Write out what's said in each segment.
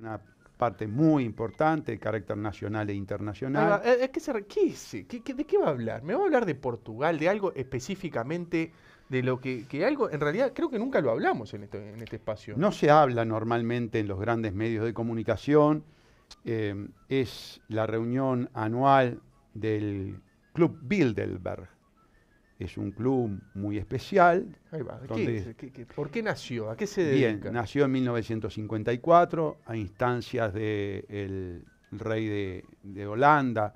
una parte muy importante, de carácter nacional e internacional. Eh, es que se de qué va a hablar? ¿Me va a hablar de Portugal, de algo específicamente, de lo que, algo, en realidad creo que nunca lo hablamos en este, en este, espacio? No se habla normalmente en los grandes medios de comunicación, eh, es la reunión anual del Club Bilderberg, es un club muy especial. Ahí por qué nació? ¿A qué se dedica? nació en 1954 a instancias del rey de, Holanda,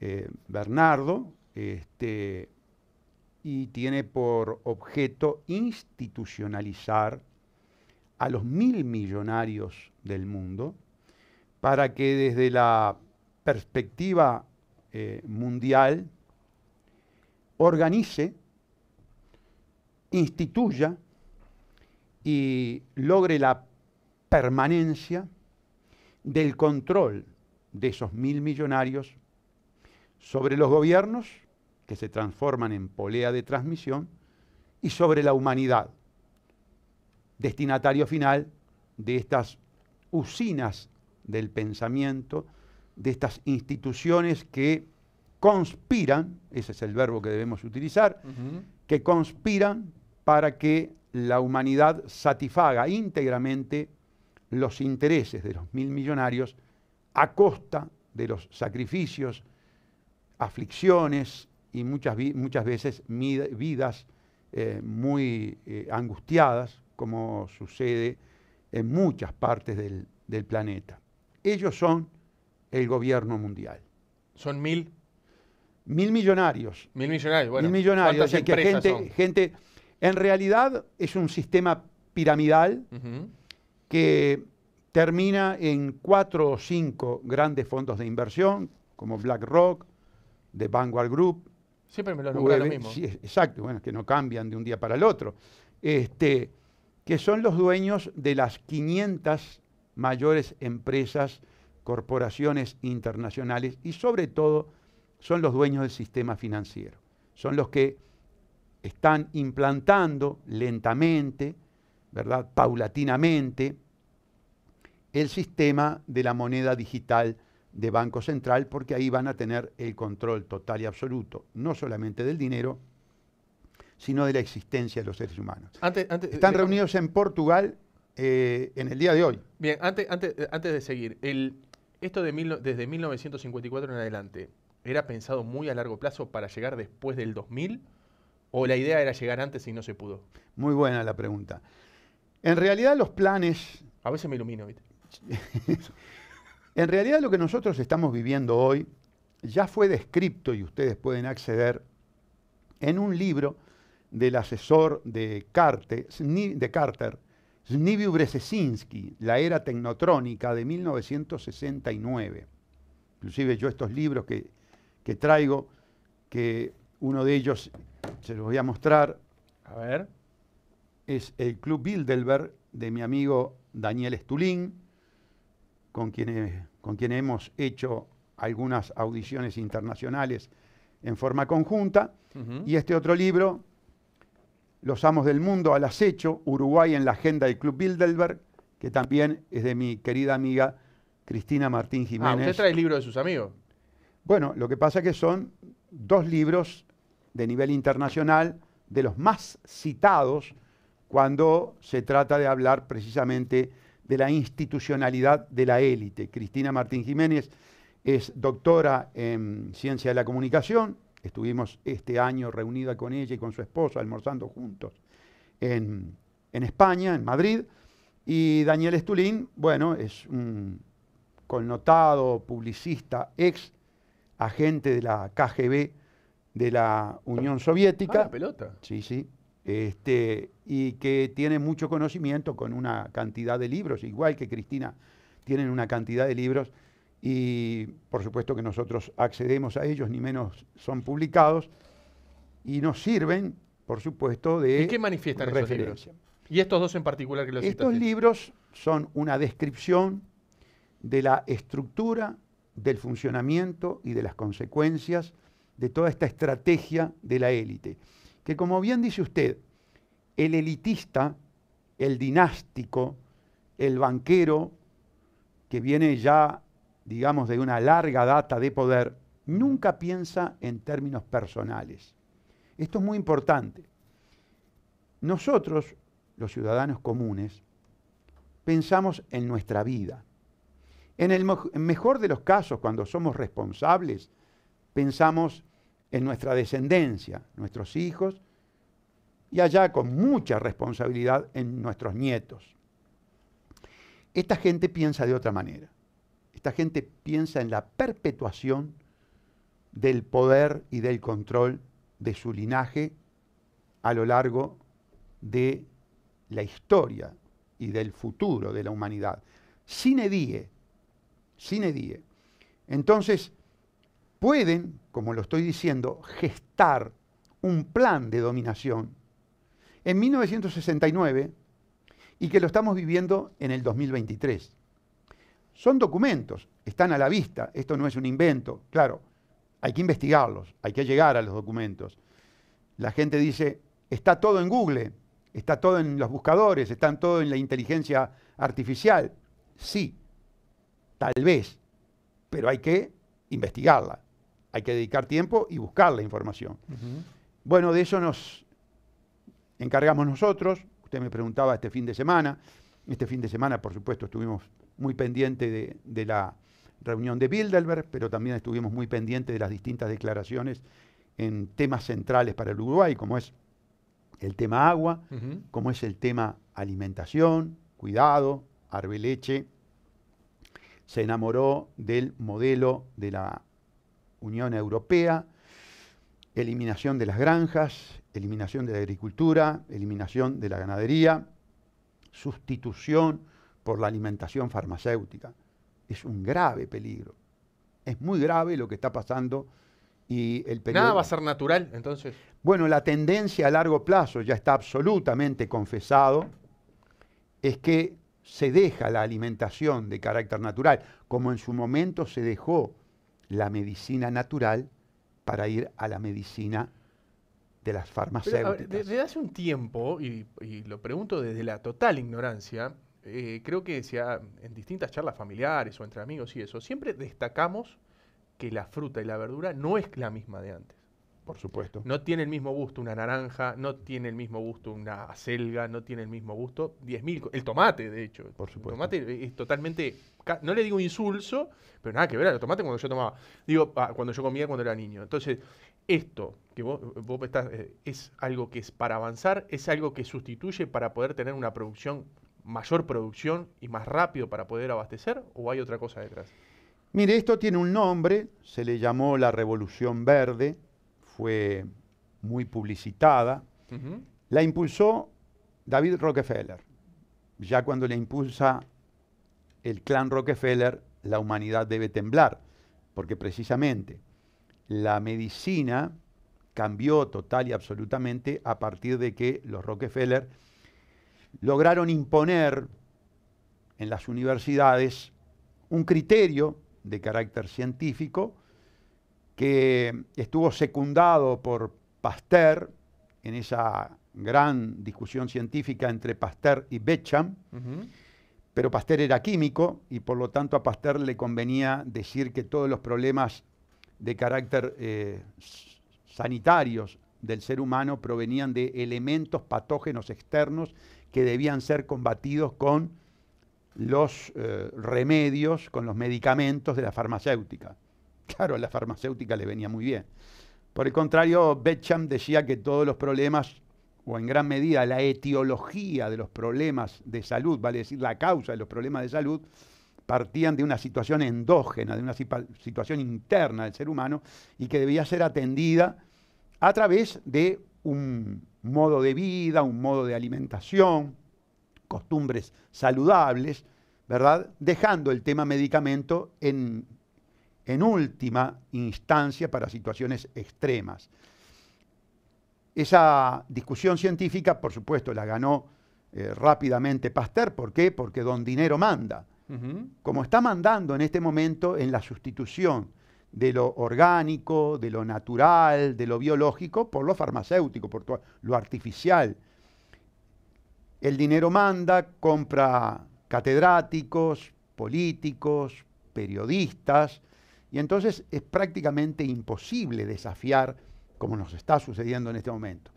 eh, Bernardo, este, y tiene por objeto institucionalizar a los mil millonarios del mundo para que desde la perspectiva eh, mundial organice, instituya y logre la permanencia del control de esos mil millonarios sobre los gobiernos, que se transforman en polea de transmisión, y sobre la humanidad, destinatario final de estas usinas del pensamiento, de estas instituciones que conspiran, ese es el verbo que debemos utilizar, que conspiran para que la humanidad satisfaga íntegramente los intereses de los mil millonarios a costa de los sacrificios, aflicciones y muchas, muchas veces vidas eh, muy eh, angustiadas, como sucede en muchas partes del, del planeta. Ellos son el gobierno mundial. Son mil Mil millonarios. Mil millonarios, bueno. Mil millonarios. que gente, gente. En realidad es un sistema piramidal que termina en cuatro o cinco grandes fondos de inversión, como BlackRock, The Vanguard Group. Siempre me lo nombran lo mismo. Sí, exacto, bueno, que no cambian de un día para el otro. Este, que son los dueños de las 500 mayores empresas, corporaciones internacionales y sobre todo son los dueños del sistema financiero, son los que están implantando lentamente, ¿verdad? paulatinamente, el sistema de la moneda digital de Banco Central, porque ahí van a tener el control total y absoluto, no solamente del dinero, sino de la existencia de los seres humanos. Están eh, reunidos en Portugal eh, en el día de hoy. Bien, antes, antes, de seguir, el, esto de desde 1954 en adelante, ¿Era pensado muy a largo plazo para llegar después del 2000? ¿O la idea era llegar antes y no se pudo? Muy buena la pregunta. En realidad los planes... A veces me ilumino, ¿viste? en realidad lo que nosotros estamos viviendo hoy ya fue descrito y ustedes pueden acceder en un libro del asesor de, Carter, de Carter, La Era Tecnotrónica de 1969. Inclusive yo estos libros que que traigo, que uno de ellos se los voy a mostrar. A ver. Es el Club Bilderberg de mi amigo Daniel Estulín, con quien, con hemos hecho algunas audiciones internacionales en forma conjunta. Y este otro libro, Los Amos del Mundo al Acecho, Uruguay en la Agenda del Club Bilderberg, que también es de mi querida amiga Cristina Martín Jiménez. Ah, ¿Usted trae el libro de sus amigos? Bueno, lo que pasa es que son dos libros de nivel internacional, de los más citados cuando se trata de hablar precisamente de la institucionalidad de la élite. Cristina Martín Jiménez es doctora en ciencia de la comunicación, estuvimos este año reunida con ella y con su esposo, almorzando juntos en, en España, en Madrid, y Daniel Estulín, bueno, es un connotado publicista, ex agente de la KGB de la Unión Soviética. Ah, la pelota. Sí, sí. Este, y que tiene mucho conocimiento con una cantidad de libros, igual que Cristina, tienen una cantidad de libros y por supuesto que nosotros accedemos a ellos, ni menos son publicados, y nos sirven, por supuesto, de ¿Y qué manifiestan referencia. Y estos dos en particular que los Estos libros son una descripción de la estructura del funcionamiento y de las consecuencias de toda esta estrategia de la élite. Que como bien dice usted, el elitista, el dinástico, el banquero, que viene ya, digamos, de una larga data de poder, nunca piensa en términos personales. Esto es muy importante. Nosotros, los ciudadanos comunes, pensamos en nuestra vida, en el mejor de los casos, cuando somos responsables, pensamos en nuestra descendencia, nuestros hijos, y allá con mucha responsabilidad en nuestros nietos. Esta gente piensa de otra manera. Esta gente piensa en la perpetuación del poder y del control de su linaje a lo largo de la historia y del futuro de la humanidad. Sin Cine die. Entonces, pueden, como lo estoy diciendo, gestar un plan de dominación en 1969 y que lo estamos viviendo en el 2023. Son documentos, están a la vista, esto no es un invento, claro, hay que investigarlos, hay que llegar a los documentos. La gente dice, está todo en Google, está todo en los buscadores, está todo en la inteligencia artificial. Sí, Tal vez, pero hay que investigarla, hay que dedicar tiempo y buscar la información. Bueno, de eso nos encargamos nosotros. Usted me preguntaba este fin de semana. Este fin de semana, por supuesto, estuvimos muy pendientes de, la reunión de Bilderberg, pero también estuvimos muy pendientes de las distintas declaraciones en temas centrales para el Uruguay, como es el tema agua, como es el tema alimentación, cuidado, arbeleche, se enamoró del modelo de la Unión Europea, eliminación de las granjas, eliminación de la agricultura, eliminación de la ganadería, sustitución por la alimentación farmacéutica. Es un grave peligro. Es muy grave lo que está pasando y el Nada va a ser natural, entonces. Bueno, la tendencia a largo plazo ya está absolutamente confesado, es que se deja la alimentación de carácter natural, como en su momento se dejó la medicina natural para ir a la medicina de las farmacéuticas. desde hace un tiempo, y, lo pregunto desde la total ignorancia, eh, creo que en distintas charlas familiares o entre amigos y eso, siempre destacamos que la fruta y la verdura no es la misma de antes. Por supuesto. No tiene el mismo gusto una naranja, no tiene el mismo gusto una acelga, no tiene el mismo gusto 10.000. El tomate, de hecho. Por supuesto. El tomate es totalmente. No le digo insulso, pero nada que ver el tomate cuando yo tomaba. Digo, ah, cuando yo comía cuando era niño. Entonces, esto que vos, estás, eh, es algo que es para avanzar, es algo que sustituye para poder tener una producción, mayor producción y más rápido para poder abastecer, o hay otra cosa detrás? Mire, esto tiene un nombre, se le llamó la Revolución Verde, fue muy publicitada. La impulsó David Rockefeller. Ya cuando la impulsa el clan Rockefeller, la humanidad debe temblar, porque precisamente la medicina cambió total y absolutamente a partir de que los Rockefeller lograron imponer en las universidades un criterio de carácter científico que estuvo secundado por Pasteur en esa gran discusión científica entre Pasteur y Becham, pero Pasteur era químico y por lo tanto a Pasteur le convenía decir que todos los problemas de carácter sanitario eh, sanitarios del ser humano provenían de elementos patógenos externos que debían ser combatidos con los eh, remedios, con los medicamentos de la farmacéutica. Claro, a la farmacéutica le venía muy bien. Por el contrario, Betcham decía que todos los problemas, o en gran medida la etiología de los problemas de salud, vale decir, la causa de los problemas de salud, partían de una situación endógena, de una situación interna del ser humano y que debía ser atendida a través de un modo de vida, un modo de alimentación, costumbres saludables, ¿verdad? Dejando el tema medicamento en en última instancia para situaciones extremas. Esa discusión científica, por supuesto, la ganó eh, rápidamente Pasteur. ¿Por qué? Porque don dinero manda. Como está mandando en este momento en la sustitución de lo orgánico, de lo natural, de lo biológico, por lo farmacéutico, por lo artificial. El dinero manda, compra catedráticos, políticos, periodistas, y entonces es prácticamente imposible desafiar, como nos está sucediendo en este momento.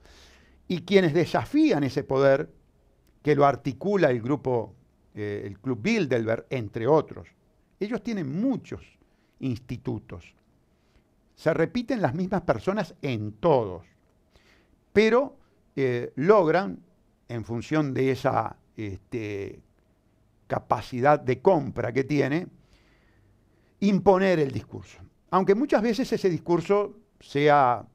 Y quienes desafían ese poder, que lo articula el grupo, eh, el Club Bilderberg, entre otros, ellos tienen muchos institutos. Se repiten las mismas personas en todos, pero eh, logran, en función de esa este, capacidad de compra que tiene, imponer el discurso. Aunque muchas veces ese discurso sea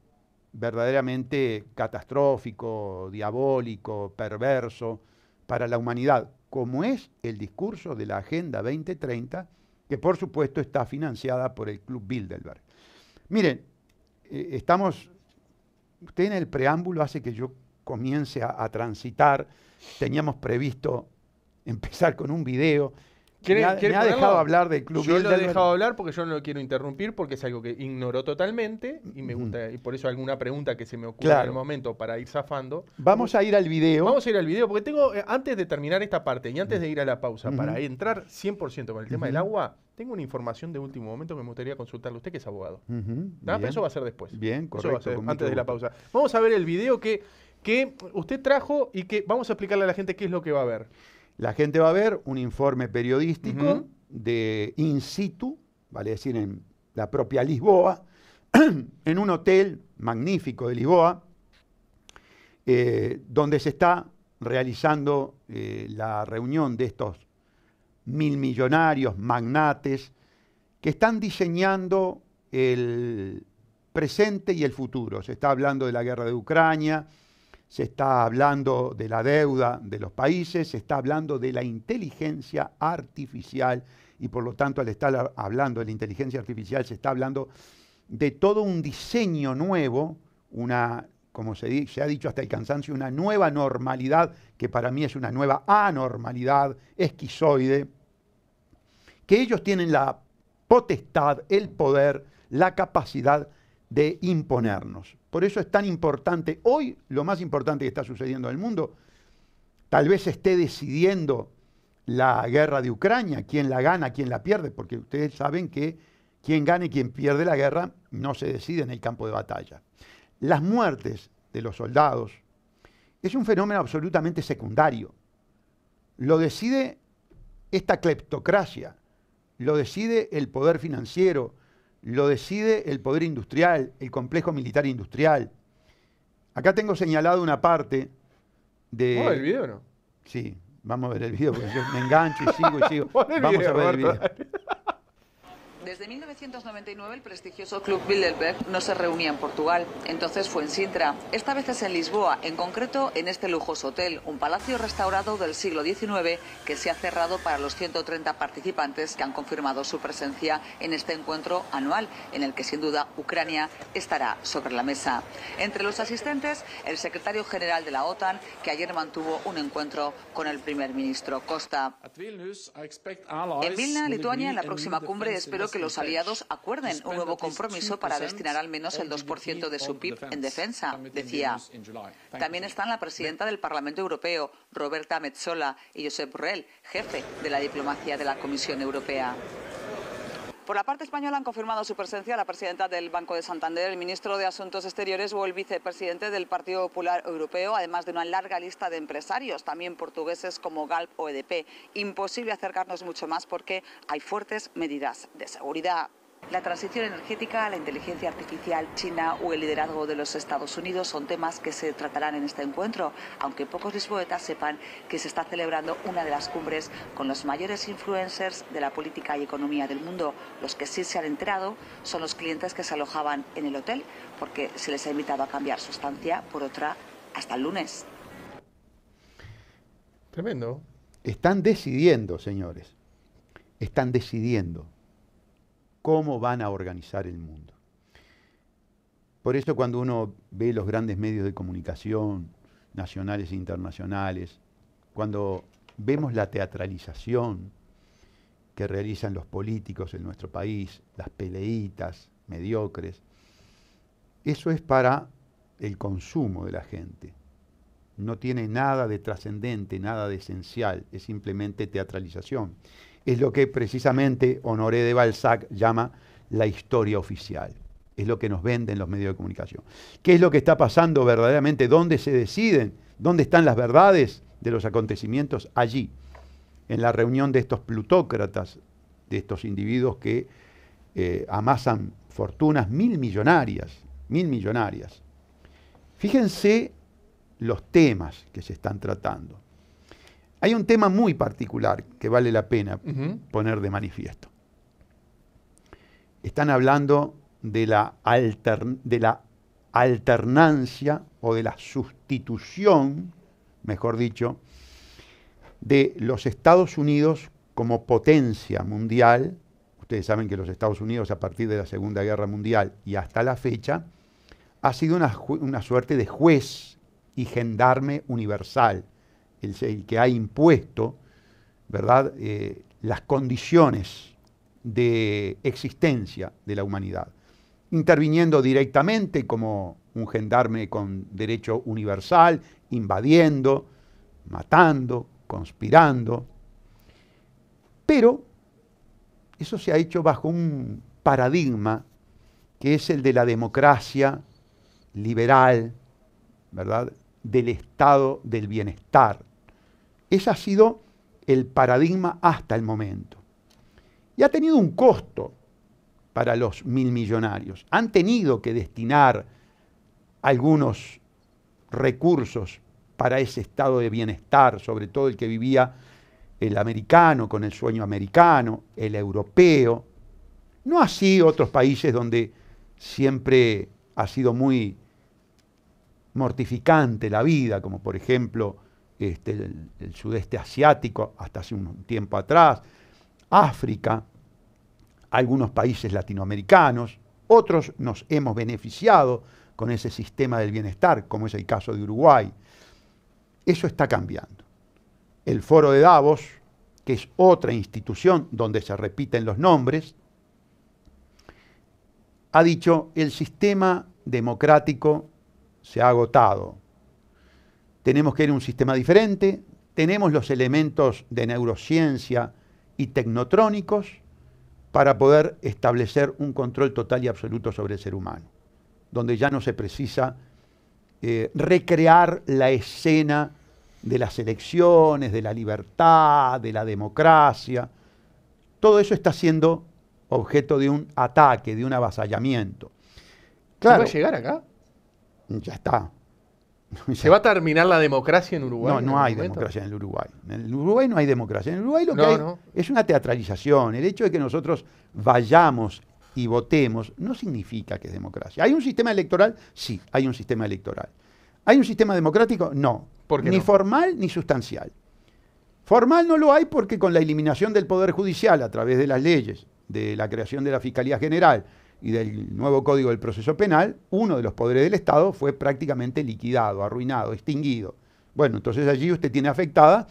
verdaderamente catastrófico, diabólico, perverso para la humanidad, como es el discurso de la Agenda 2030, que por supuesto está financiada por el Club Bilderberg. Miren, eh, estamos, usted en el preámbulo hace que yo comience a transitar, teníamos previsto empezar con un video, me ha, ha dejado hablar del club. Yo lo he dejado hablar porque yo no lo quiero interrumpir porque es algo que ignoró totalmente y me gusta y por eso alguna pregunta que se me ocurre en el momento para ir zafando. Vamos a ir al video. Vamos a ir al video porque tengo eh, antes de terminar esta parte y antes de ir a la pausa para entrar 100% con el tema del agua, tengo una información de último momento que me gustaría consultarle a usted que es abogado. eso va a ser después. Bien, correcto. Eso va a ser antes de la pausa. Vamos a ver el video que que usted trajo y que vamos a explicarle a la gente qué es lo que va a ver. La gente va a ver un informe periodístico de in situ, vale decir, en la propia Lisboa, en un hotel magnífico de Lisboa, eh, donde se está realizando eh, la reunión de estos mil millonarios, magnates, que están diseñando el presente y el futuro. Se está hablando de la guerra de Ucrania, se está hablando de la deuda de los países, se está hablando de la inteligencia artificial y por lo tanto al estar hablando de la inteligencia artificial se está hablando de todo un diseño nuevo, una, como se, se ha dicho hasta el cansancio, una nueva normalidad, que para mí es una nueva anormalidad, esquizoide, que ellos tienen la potestad, el poder, la capacidad de imponernos. Por eso es tan importante, hoy lo más importante que está sucediendo en el mundo, tal vez esté decidiendo la guerra de Ucrania, quién la gana, quién la pierde, porque ustedes saben que quien gane y quien pierde la guerra no se decide en el campo de batalla. Las muertes de los soldados es un fenómeno absolutamente secundario. Lo decide esta cleptocracia, lo decide el poder financiero, lo decide el poder industrial, el complejo militar industrial. Acá tengo señalado una parte de... ¿Vamos a ver el video no? Sí, vamos a ver el video, porque yo me engancho y sigo y sigo. vamos a ver el video. Desde 1999 el prestigioso Club Bilderberg no se reunía en Portugal, entonces fue en Sintra. Esta vez es en Lisboa, en concreto en este lujoso hotel, un palacio restaurado del siglo XIX que se ha cerrado para los 130 participantes que han confirmado su presencia en este encuentro anual, en el que sin duda Ucrania estará sobre la mesa. Entre los asistentes, el secretario general de la OTAN, que ayer mantuvo un encuentro con el primer ministro Costa. En Vilna, Lituania, en la próxima cumbre espero que los aliados acuerden un nuevo compromiso para destinar al menos el 2% de su PIB en defensa, decía. También están la presidenta del Parlamento Europeo, Roberta Metzola, y Josep Borrell, jefe de la diplomacia de la Comisión Europea. Por la parte española han confirmado su presencia la presidenta del Banco de Santander, el ministro de Asuntos Exteriores o el vicepresidente del Partido Popular Europeo, además de una larga lista de empresarios, también portugueses como Galp o EDP. Imposible acercarnos mucho más porque hay fuertes medidas de seguridad. La transición energética, la inteligencia artificial china o el liderazgo de los Estados Unidos son temas que se tratarán en este encuentro, aunque pocos lisboetas sepan que se está celebrando una de las cumbres con los mayores influencers de la política y economía del mundo. Los que sí se han enterado son los clientes que se alojaban en el hotel, porque se les ha invitado a cambiar su estancia por otra hasta el lunes. Tremendo. Están decidiendo, señores. Están decidiendo cómo van a organizar el mundo. Por eso cuando uno ve los grandes medios de comunicación, nacionales e internacionales, cuando vemos la teatralización que realizan los políticos en nuestro país, las peleitas mediocres, eso es para el consumo de la gente. No tiene nada de trascendente, nada de esencial, es simplemente teatralización es lo que precisamente Honoré de Balzac llama la historia oficial. Es lo que nos venden los medios de comunicación. ¿Qué es lo que está pasando verdaderamente? ¿Dónde se deciden? ¿Dónde están las verdades de los acontecimientos? Allí, en la reunión de estos plutócratas, de estos individuos que eh, amasan fortunas mil millonarias, mil millonarias. Fíjense los temas que se están tratando. Hay un tema muy particular que vale la pena poner de manifiesto. Están hablando de la, alternancia o de la sustitución, mejor dicho, de los Estados Unidos como potencia mundial. Ustedes saben que los Estados Unidos a partir de la Segunda Guerra Mundial y hasta la fecha ha sido una, una suerte de juez y gendarme universal el, que ha impuesto, ¿verdad?, eh, las condiciones de existencia de la humanidad, interviniendo directamente como un gendarme con derecho universal, invadiendo, matando, conspirando. Pero eso se ha hecho bajo un paradigma que es el de la democracia liberal, ¿verdad? Del estado del bienestar, ese ha sido el paradigma hasta el momento. Y ha tenido un costo para los mil millonarios. Han tenido que destinar algunos recursos para ese estado de bienestar, sobre todo el que vivía el americano con el sueño americano, el europeo. No así otros países donde siempre ha sido muy mortificante la vida, como por ejemplo este, el sudeste asiático hasta hace un tiempo atrás, África, algunos países latinoamericanos, otros nos hemos beneficiado con ese sistema del bienestar, como es el caso de Uruguay. Eso está cambiando. El foro de Davos, que es otra institución donde se repiten los nombres, ha dicho, el sistema democrático se ha agotado, tenemos que ir a un sistema diferente, tenemos los elementos de neurociencia y tecnotrónicos para poder establecer un control total y absoluto sobre el ser humano, donde ya no se precisa eh, recrear la escena de las elecciones, de la libertad, de la democracia. Todo eso está siendo objeto de un ataque, de un avasallamiento. Claro, ¿Se llegar acá? Ya está. ¿Se va a terminar la democracia en Uruguay? No, no hay democracia en Uruguay. En Uruguay no hay democracia. En Uruguay lo que hay es una teatralización. El hecho de que nosotros vayamos y votemos no significa que es democracia. ¿Hay un sistema electoral? Sí, hay un sistema electoral. ¿Hay un sistema democrático? No. ni formal ni sustancial. Formal no lo hay porque con la eliminación del Poder Judicial a través de las leyes, de la creación de la Fiscalía General, y del nuevo Código del Proceso Penal, uno de los poderes del Estado fue prácticamente liquidado, arruinado, extinguido. Bueno, entonces allí usted tiene afectada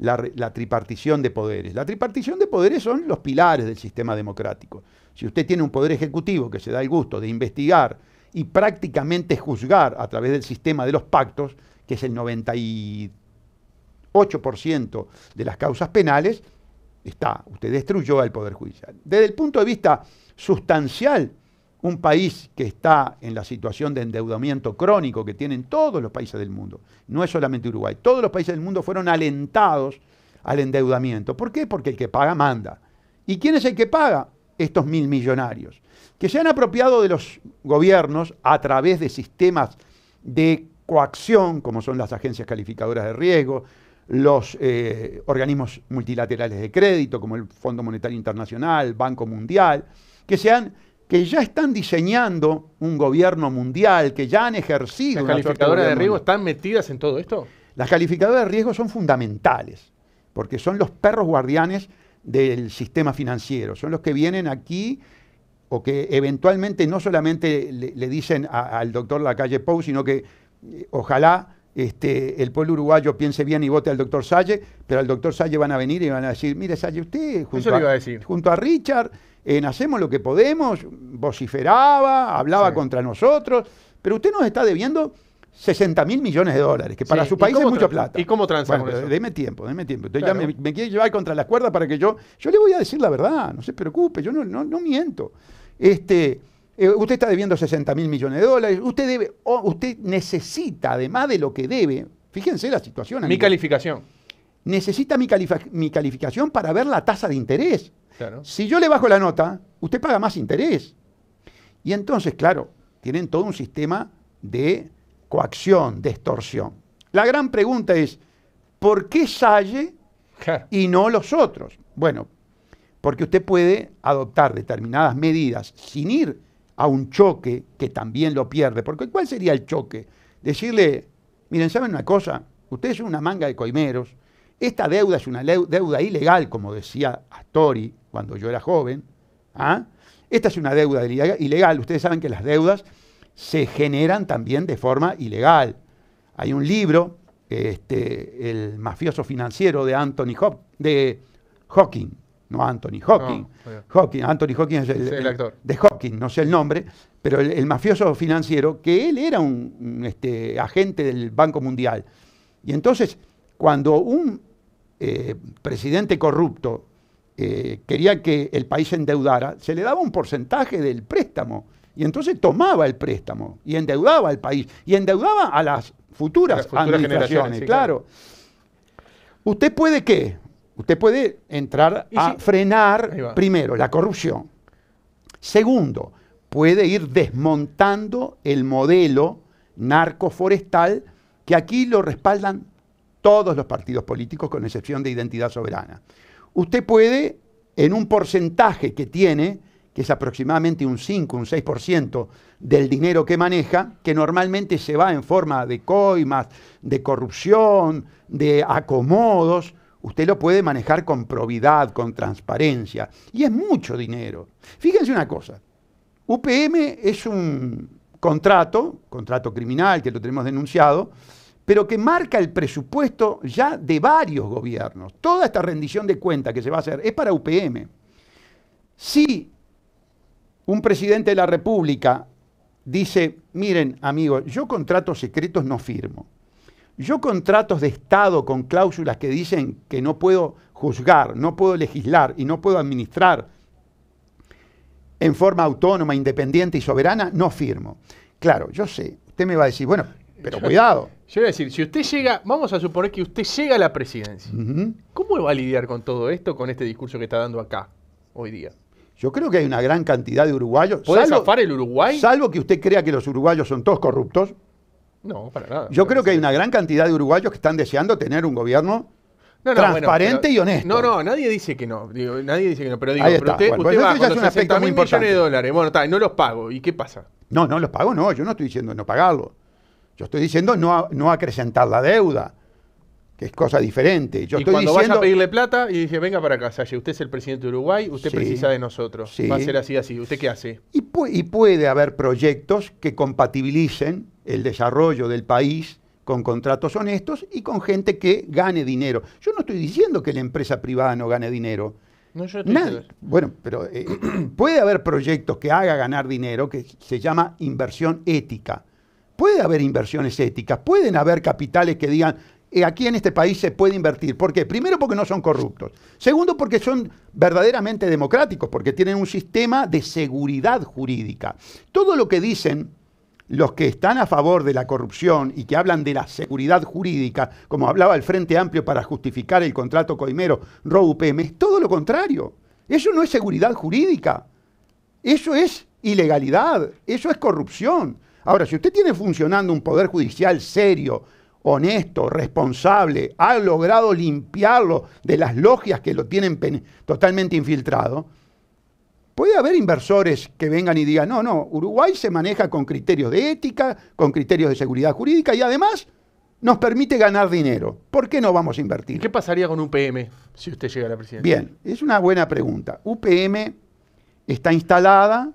la, tripartición de poderes. La tripartición de poderes son los pilares del sistema democrático. Si usted tiene un poder ejecutivo que se da el gusto de investigar y prácticamente juzgar a través del sistema de los pactos, que es el 98% de las causas penales, está, usted destruyó al poder judicial. Desde el punto de vista sustancial un país que está en la situación de endeudamiento crónico que tienen todos los países del mundo, no es solamente Uruguay, todos los países del mundo fueron alentados al endeudamiento. ¿Por qué? Porque el que paga manda. ¿Y quién es el que paga? Estos mil millonarios, que se han apropiado de los gobiernos a través de sistemas de coacción, como son las agencias calificadoras de riesgo, los eh, organismos multilaterales de crédito, como el Fondo Monetario Internacional, Banco Mundial, que que ya están diseñando un gobierno mundial, que ya han ejercido. ¿Las calificadoras de, riesgo están metidas en todo esto? Las calificadoras de riesgo son fundamentales, porque son los perros guardianes del sistema financiero, son los que vienen aquí o que eventualmente no solamente le, dicen al doctor Lacalle Pou, sino que eh, ojalá este, el pueblo uruguayo piense bien y vote al doctor Salle, pero al doctor Salle van a venir y van a decir, mire Salle, usted junto a Richard en Hacemos lo que podemos, vociferaba, hablaba contra nosotros, pero usted nos está debiendo 60 mil millones de dólares, que para su país es mucha plata. ¿Y cómo transamos Deme tiempo, deme tiempo. Usted ya me, quiere llevar contra las cuerdas para que yo... Yo le voy a decir la verdad, no se preocupe, yo no, miento. Este, eh, usted está debiendo 60 mil millones de dólares, usted, debe, usted necesita, además de lo que debe, fíjense la situación. Mi calificación necesita mi, mi, calificación para ver la tasa de interés. Si yo le bajo la nota, usted paga más interés. Y entonces, claro, tienen todo un sistema de coacción, de extorsión. La gran pregunta es, ¿por qué Salle y no los otros? Bueno, porque usted puede adoptar determinadas medidas sin ir a un choque que también lo pierde. Porque ¿cuál sería el choque? Decirle, miren, ¿saben una cosa? Usted es una manga de coimeros, esta deuda es una deuda ilegal, como decía Astori cuando yo era joven. ¿ah? Esta es una deuda ilegal. Ustedes saben que las deudas se generan también de forma ilegal. Hay un libro, este, El mafioso financiero de Anthony Hop Hawking, no Anthony Hawking. Anthony Hawking es el, actor. de Hawking, no sé el nombre, pero el, mafioso financiero, que él era un, este, agente del Banco Mundial. Y entonces, cuando un eh, presidente corrupto eh, quería que el país endeudara, se le daba un porcentaje del préstamo. Y entonces tomaba el préstamo y endeudaba al país y endeudaba a las futuras, generaciones. administraciones, claro. Usted puede qué? Usted puede entrar a frenar primero la corrupción. Segundo, puede ir desmontando el modelo narcoforestal que aquí lo respaldan todos los partidos políticos con excepción de identidad soberana. Usted puede, en un porcentaje que tiene, que es aproximadamente un 5, un 6% del dinero que maneja, que normalmente se va en forma de coimas, de corrupción, de acomodos, usted lo puede manejar con probidad, con transparencia, y es mucho dinero. Fíjense una cosa, UPM es un contrato, contrato criminal que lo tenemos denunciado, pero que marca el presupuesto ya de varios gobiernos. Toda esta rendición de cuentas que se va a hacer es para UPM. Si un presidente de la República dice, miren amigos, yo contratos secretos no firmo. Yo contratos de Estado con cláusulas que dicen que no puedo juzgar, no puedo legislar y no puedo administrar en forma autónoma, independiente y soberana, no firmo. Claro, yo sé, usted me va a decir, bueno, pero cuidado. Yo voy a decir, si usted llega, vamos a suponer que usted llega a la presidencia, ¿cómo va a lidiar con todo esto, con este discurso que está dando acá hoy día? Yo creo que hay una gran cantidad de uruguayos. ¿Puede zafar el Uruguay? Salvo que usted crea que los uruguayos son todos corruptos. No, para nada. Yo creo que hay una gran cantidad de uruguayos que están deseando tener un gobierno transparente y honesto. No, no, nadie dice que no. nadie dice que no. Pero digo, usted, usted pues va, millones de dólares. Bueno, está, no los pago. ¿Y qué pasa? No, no los pago, no. Yo no estoy diciendo no pagarlo. Yo estoy diciendo no, acrecentar la deuda, que es cosa diferente. Yo y estoy cuando diciendo, a pedirle plata y dije, venga para acá, Salle, usted es el presidente de Uruguay, usted precisa de nosotros. Va a ser así, así. ¿Usted qué hace? Y, puede haber proyectos que compatibilicen el desarrollo del país con contratos honestos y con gente que gane dinero. Yo no estoy diciendo que la empresa privada no gane dinero. No, Bueno, pero eh, puede haber proyectos que haga ganar dinero que se llama inversión ética puede haber inversiones éticas, pueden haber capitales que digan, eh, aquí en este país se puede invertir. ¿Por qué? Primero porque no son corruptos. Segundo porque son verdaderamente democráticos, porque tienen un sistema de seguridad jurídica. Todo lo que dicen los que están a favor de la corrupción y que hablan de la seguridad jurídica, como hablaba el Frente Amplio para justificar el contrato coimero ROUPM, es todo lo contrario. Eso no es seguridad jurídica. Eso es ilegalidad. Eso es corrupción. Ahora, si usted tiene funcionando un poder judicial serio, honesto, responsable, ha logrado limpiarlo de las logias que lo tienen totalmente infiltrado, puede haber inversores que vengan y digan, no, no, Uruguay se maneja con criterios de ética, con criterios de seguridad jurídica y además nos permite ganar dinero. ¿Por qué no vamos a invertir? ¿Qué pasaría con UPM si usted llega a la presidencia? Bien, es una buena pregunta. UPM está instalada,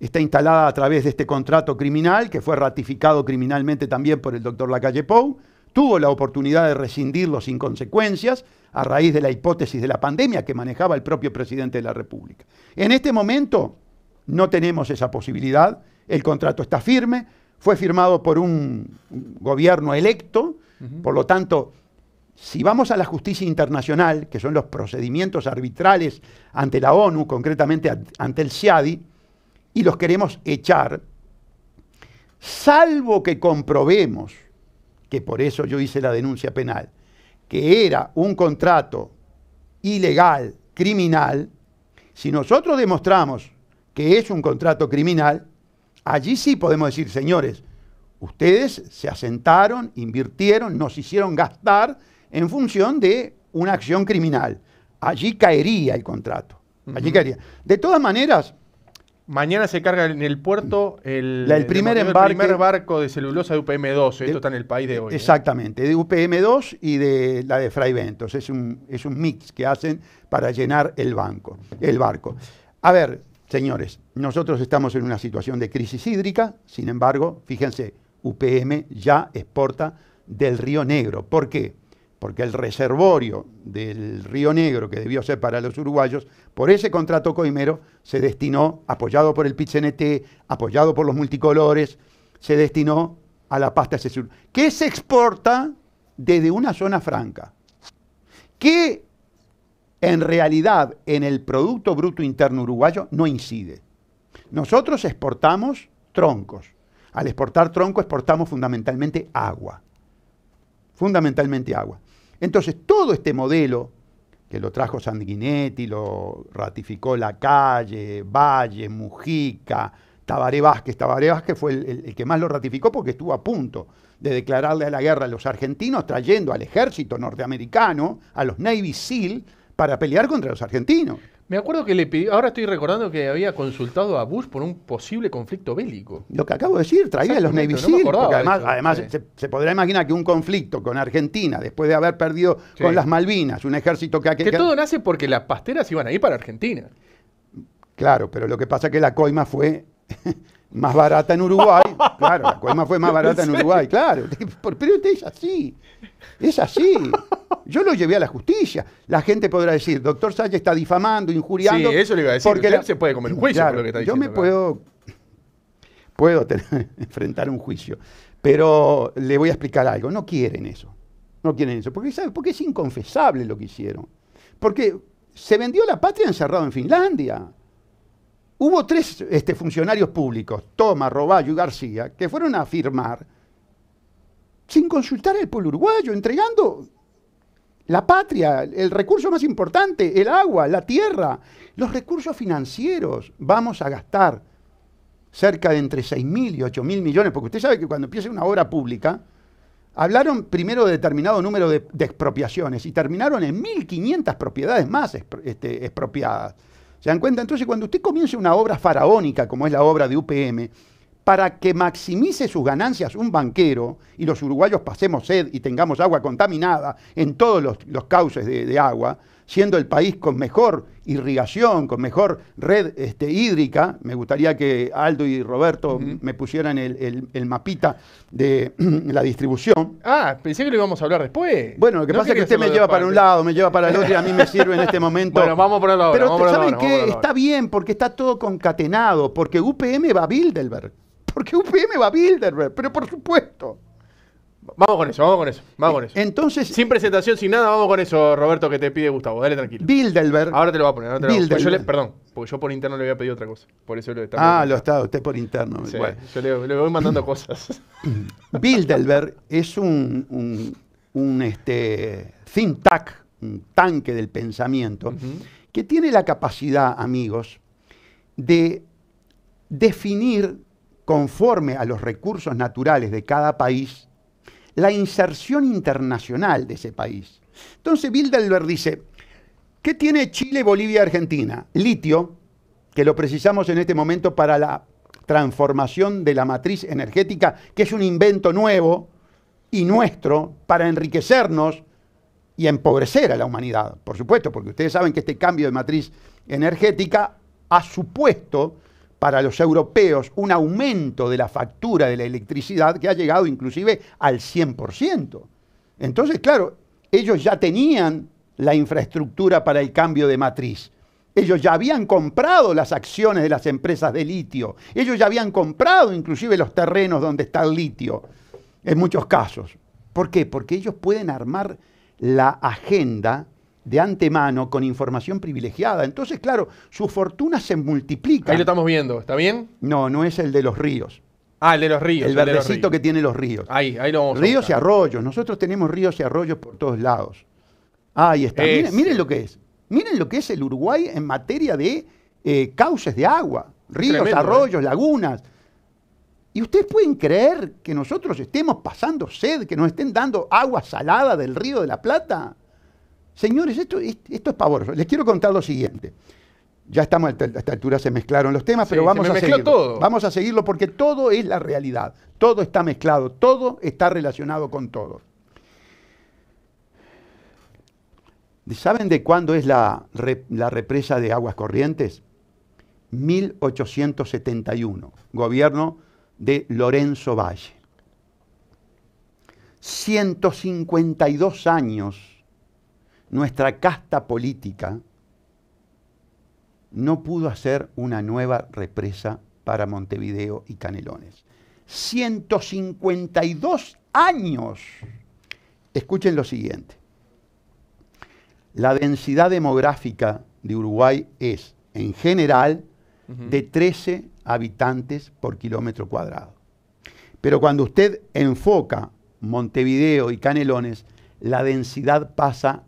está instalada a través de este contrato criminal, que fue ratificado criminalmente también por el doctor Lacalle Pou, tuvo la oportunidad de rescindirlo sin consecuencias a raíz de la hipótesis de la pandemia que manejaba el propio presidente de la República. En este momento no tenemos esa posibilidad, el contrato está firme, fue firmado por un gobierno electo, por lo tanto, si vamos a la justicia internacional, que son los procedimientos arbitrales ante la ONU, concretamente ante el CIADI, y los queremos echar, salvo que comprobemos, que por eso yo hice la denuncia penal, que era un contrato ilegal, criminal, si nosotros demostramos que es un contrato criminal, allí sí podemos decir, señores, ustedes se asentaron, invirtieron, nos hicieron gastar en función de una acción criminal. Allí caería el contrato. Allí caería. De todas maneras, Mañana se carga en el puerto el, primer, barco de celulosa de upm 2 Esto está en el país de hoy. ¿eh? Exactamente, de UPM-2 y de la de Fray Ventos. Es un, es un mix que hacen para llenar el, banco, el barco. A ver, señores, nosotros estamos en una situación de crisis hídrica. Sin embargo, fíjense, UPM ya exporta del Río Negro. ¿Por qué? porque el reservorio del Río Negro que debió ser para los uruguayos, por ese contrato coimero se destinó, apoyado por el Pichinete, apoyado por los multicolores, se destinó a la pasta de sur que se exporta desde una zona franca, que en realidad en el Producto Bruto Interno Uruguayo no incide. Nosotros exportamos troncos. Al exportar tronco exportamos fundamentalmente agua. Fundamentalmente agua. Entonces, todo este modelo que lo trajo Sanguinetti, lo ratificó La Calle, Valle, Mujica, Tabaré Vázquez. Tabaré Vázquez fue el, el, que más lo ratificó porque estuvo a punto de declararle a la guerra a los argentinos, trayendo al ejército norteamericano, a los Navy SEAL, para pelear contra los argentinos. Me acuerdo que le pidió, ahora estoy recordando que había consultado a Bush por un posible conflicto bélico. Lo que acabo de decir, traía los Navy además, se, podrá imaginar que un conflicto con Argentina, después de haber perdido con las Malvinas, un ejército que... Que, que todo nace porque las pasteras iban a ir para Argentina. Claro, pero lo que pasa es que la coima fue más barata en Uruguay. Claro, la poema fue más barata en Uruguay, claro. Pero este es así, es así. Yo lo llevé a la justicia. La gente podrá decir, doctor Salle está difamando, injuriando. Sí, eso le iba a decir. Porque se puede comer un juicio Yo me puedo, puedo enfrentar un juicio, pero le voy a explicar algo. No quieren eso. No quieren eso. Porque, ¿sabe? porque es inconfesable lo que hicieron. Porque se vendió la patria encerrado en Finlandia. Hubo tres este, funcionarios públicos, Toma, Roballo y García, que fueron a firmar sin consultar al pueblo uruguayo, entregando la patria, el recurso más importante, el agua, la tierra, los recursos financieros. Vamos a gastar cerca de entre 6.000 y 8.000 millones, porque usted sabe que cuando empieza una obra pública, hablaron primero de determinado número de, expropiaciones y terminaron en 1.500 propiedades más este, expropiadas. ¿Se dan cuenta? Entonces, cuando usted comience una obra faraónica, como es la obra de UPM, para que maximice sus ganancias un banquero y los uruguayos pasemos sed y tengamos agua contaminada en todos los, cauces de agua, siendo el país con mejor irrigación, con mejor red este, hídrica. Me gustaría que Aldo y Roberto me pusieran el, mapita de la distribución. Ah, pensé que lo íbamos a hablar después. Bueno, lo que pasa es que usted me lleva para un lado, me lleva para el otro y a mí me sirve en este momento. bueno, vamos a ponerlo lado. Pero ustedes ¿saben qué? Está bien porque está todo concatenado, porque UPM va a Bilderberg. Porque UPM va a Bilderberg, pero por supuesto. Vamos con eso, vamos con eh, eso, Entonces, sin presentación, sin nada, vamos con eso, Roberto, que te pide Gustavo. Dale tranquilo. Bilderberg. Ahora te lo voy a poner. te perdón, porque yo por interno le había pedido otra cosa. Por eso lo está. Ah, lo está. usted por interno. bueno. Yo le, voy mandando cosas. Bilderberg es un, un, un, este, think tank, un tanque del pensamiento, que tiene la capacidad, amigos, de definir conforme a los recursos naturales de cada país la inserción internacional de ese país. Entonces Bilderberg dice, ¿qué tiene Chile, Bolivia, Argentina? Litio, que lo precisamos en este momento para la transformación de la matriz energética, que es un invento nuevo y nuestro para enriquecernos y empobrecer a la humanidad, por supuesto, porque ustedes saben que este cambio de matriz energética ha supuesto para los europeos un aumento de la factura de la electricidad que ha llegado inclusive al 100%. Entonces, claro, ellos ya tenían la infraestructura para el cambio de matriz. Ellos ya habían comprado las acciones de las empresas de litio. Ellos ya habían comprado inclusive los terrenos donde está el litio, en muchos casos. ¿Por qué? Porque ellos pueden armar la agenda de antemano con información privilegiada. Entonces, claro, su fortuna se multiplica. Ahí lo estamos viendo, ¿está bien? No, no es el de los ríos. Ah, el de los ríos. El, verdecito que tiene los ríos. Ahí, ahí lo vamos Ríos y arroyos. Nosotros tenemos ríos y arroyos por todos lados. Ahí está. Miren, lo que es. Miren lo que es el Uruguay en materia de eh, cauces de agua. Ríos, ¿eh? arroyos, lagunas. ¿Y ustedes pueden creer que nosotros estemos pasando sed, que nos estén dando agua salada del río de la Plata? Señores, esto, es pavoroso. Les quiero contar lo siguiente. Ya estamos a esta altura, se mezclaron los temas, pero vamos a seguirlo. Vamos a seguirlo porque todo es la realidad. Todo está mezclado, todo está relacionado con todo. ¿Saben de cuándo es la, la represa de aguas corrientes? 1871, gobierno de Lorenzo Valle. 152 años nuestra casta política no pudo hacer una nueva represa para Montevideo y Canelones. 152 años. Escuchen lo siguiente. La densidad demográfica de Uruguay es, en general, de 13 habitantes por kilómetro cuadrado. Pero cuando usted enfoca Montevideo y Canelones, la densidad pasa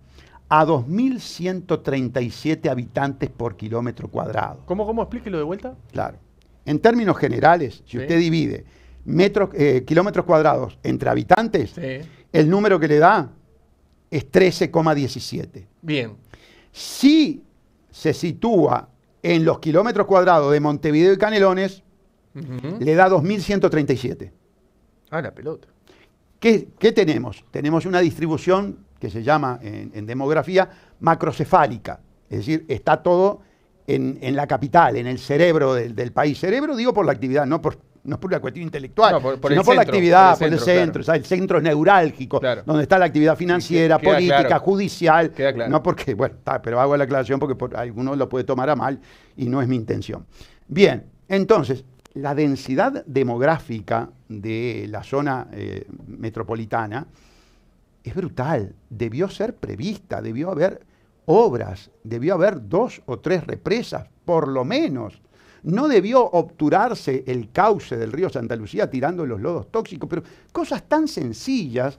a 2.137 habitantes por kilómetro cuadrado. ¿Cómo, cómo? Explíquelo de vuelta. Claro. En términos generales, si usted divide eh, kilómetros cuadrados entre habitantes, el número que le da es 13,17. Bien. Si se sitúa en los kilómetros cuadrados de Montevideo y Canelones, le da 2.137. Ah, la pelota. ¿Qué tenemos? Tenemos una distribución que se llama en, demografía macrocefálica, es decir, está todo en, la capital, en el cerebro del, país. Cerebro digo por la actividad, no por, no por la cuestión intelectual, no, por, sino por la actividad, por el centro. El centro el centro es neurálgico, donde está la actividad financiera, política, judicial. no porque, bueno, pero hago la aclaración porque algunos alguno lo puede tomar a mal y no es mi intención. Bien, entonces, la densidad demográfica de la zona eh, metropolitana es brutal. Debió ser prevista, debió haber obras, debió haber dos o tres represas, por lo menos. No debió obturarse el cauce del río Santa Lucía tirando los lodos tóxicos, pero cosas tan sencillas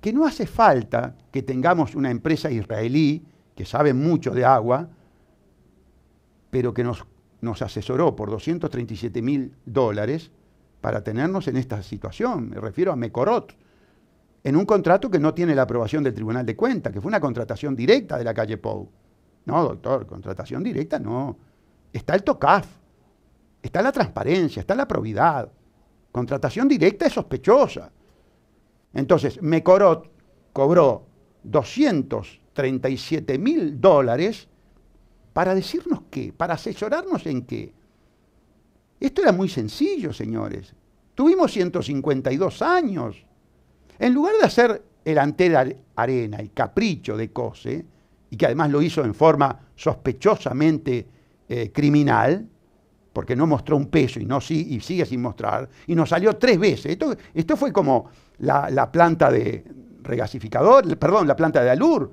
que no hace falta que tengamos una empresa israelí que sabe mucho de agua, pero que nos, nos asesoró por 237 mil dólares para tenernos en esta situación. Me refiero a Mecorot, en un contrato que no tiene la aprobación del Tribunal de Cuentas, que fue una contratación directa de la calle Pou. No, doctor, contratación directa no. Está el TOCAF, está la transparencia, está la probidad. Contratación directa es sospechosa. Entonces, Mecorot cobró 237 mil dólares para decirnos qué, para asesorarnos en qué. Esto era muy sencillo, señores. Tuvimos 152 años en lugar de hacer el Antel Arena, y capricho de Cose, y que además lo hizo en forma sospechosamente eh, criminal, porque no mostró un peso y, no, y sigue sin mostrar, y nos salió tres veces. Esto, fue como la, planta de regasificador, perdón, la planta de Alur,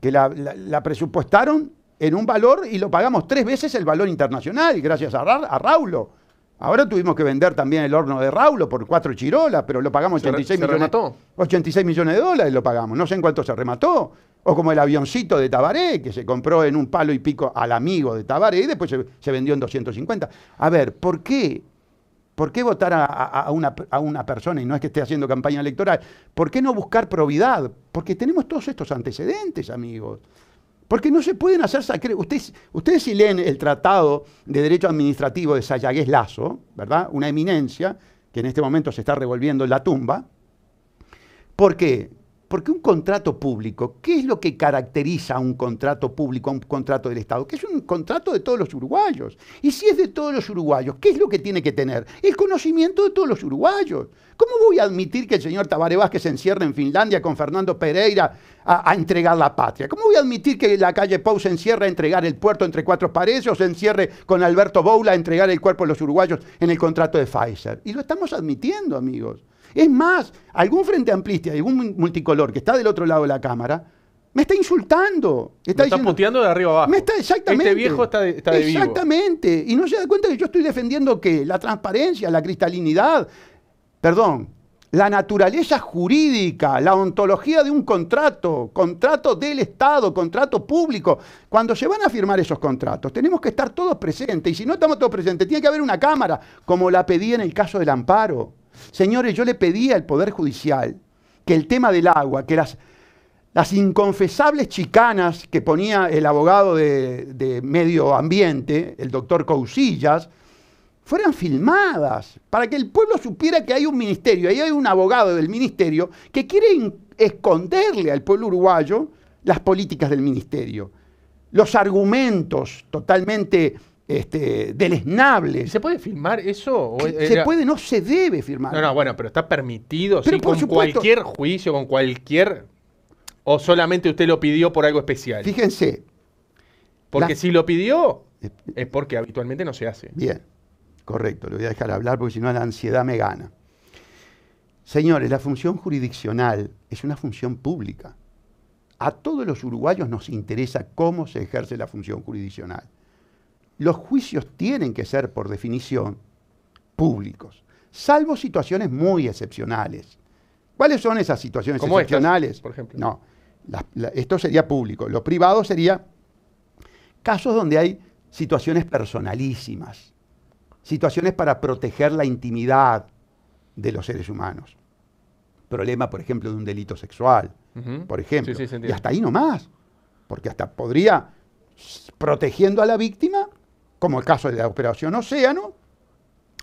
que la, presupuestaron en un valor y lo pagamos tres veces el valor internacional, gracias a, a Raulo. Ahora tuvimos que vender también el horno de Raulo por cuatro chirolas, pero lo pagamos 86 millones. 86 millones de dólares lo pagamos. No sé en cuánto se remató. O como el avioncito de Tabaré, que se compró en un palo y pico al amigo de Tabaré y después se, vendió en 250. A ver, ¿por qué? ¿Por qué votar a, una, a una persona y no es que esté haciendo campaña electoral? ¿Por qué no buscar probidad? Porque tenemos todos estos antecedentes, amigos. Porque no se pueden hacer ustedes, ustedes si leen el Tratado de Derecho Administrativo de Sayagués Lazo, ¿verdad? Una eminencia que en este momento se está revolviendo en la tumba. ¿Por qué? Porque un contrato público, ¿qué es lo que caracteriza a un contrato público, a un contrato del Estado? Que es un contrato de todos los uruguayos. Y si es de todos los uruguayos, ¿qué es lo que tiene que tener? El conocimiento de todos los uruguayos. ¿Cómo voy a admitir que el señor Tabaré Vázquez se encierre en Finlandia con Fernando Pereira a, entregar la patria? ¿Cómo voy a admitir que la calle Pau se encierre a entregar el puerto entre cuatro paredes o se encierre con Alberto Boula a entregar el cuerpo de los uruguayos en el contrato de Pfizer? Y lo estamos admitiendo, amigos. Es más, algún frente amplista algún multicolor que está del otro lado de la cámara, me está insultando. me está de arriba abajo. Me está, exactamente. Este viejo está de, Exactamente. Y no se da cuenta que yo estoy defendiendo que La transparencia, la cristalinidad. Perdón. La naturaleza jurídica, la ontología de un contrato, contrato del Estado, contrato público. Cuando se van a firmar esos contratos, tenemos que estar todos presentes. Y si no estamos todos presentes, tiene que haber una cámara, como la pedí en el caso del amparo. Señores, yo le pedí al Poder Judicial que el tema del agua, que las, las inconfesables chicanas que ponía el abogado de, medio ambiente, el doctor Cousillas, fueran filmadas, para que el pueblo supiera que hay un ministerio, ahí hay un abogado del ministerio que quiere esconderle al pueblo uruguayo las políticas del ministerio, los argumentos totalmente este, esnable ¿Se puede firmar eso? Se puede, no se debe firmar No, no, bueno, pero está permitido, con cualquier juicio, con cualquier... ¿O solamente usted lo pidió por algo especial? Fíjense. Porque si lo pidió, eh, es porque habitualmente no se hace. Bien, correcto, lo voy a dejar hablar porque si no la ansiedad me gana. Señores, la función jurisdiccional es una función pública. A todos los uruguayos nos interesa cómo se ejerce la función jurisdiccional los juicios tienen que ser, por definición, públicos, salvo situaciones muy excepcionales. ¿Cuáles son esas situaciones excepcionales? por ejemplo. No, esto sería público. Lo privado sería casos donde hay situaciones personalísimas, situaciones para proteger la intimidad de los seres humanos. Problema, por ejemplo, de un delito sexual, por ejemplo. y hasta ahí nomás, porque hasta podría, protegiendo a la víctima, como el caso de la Operación Océano,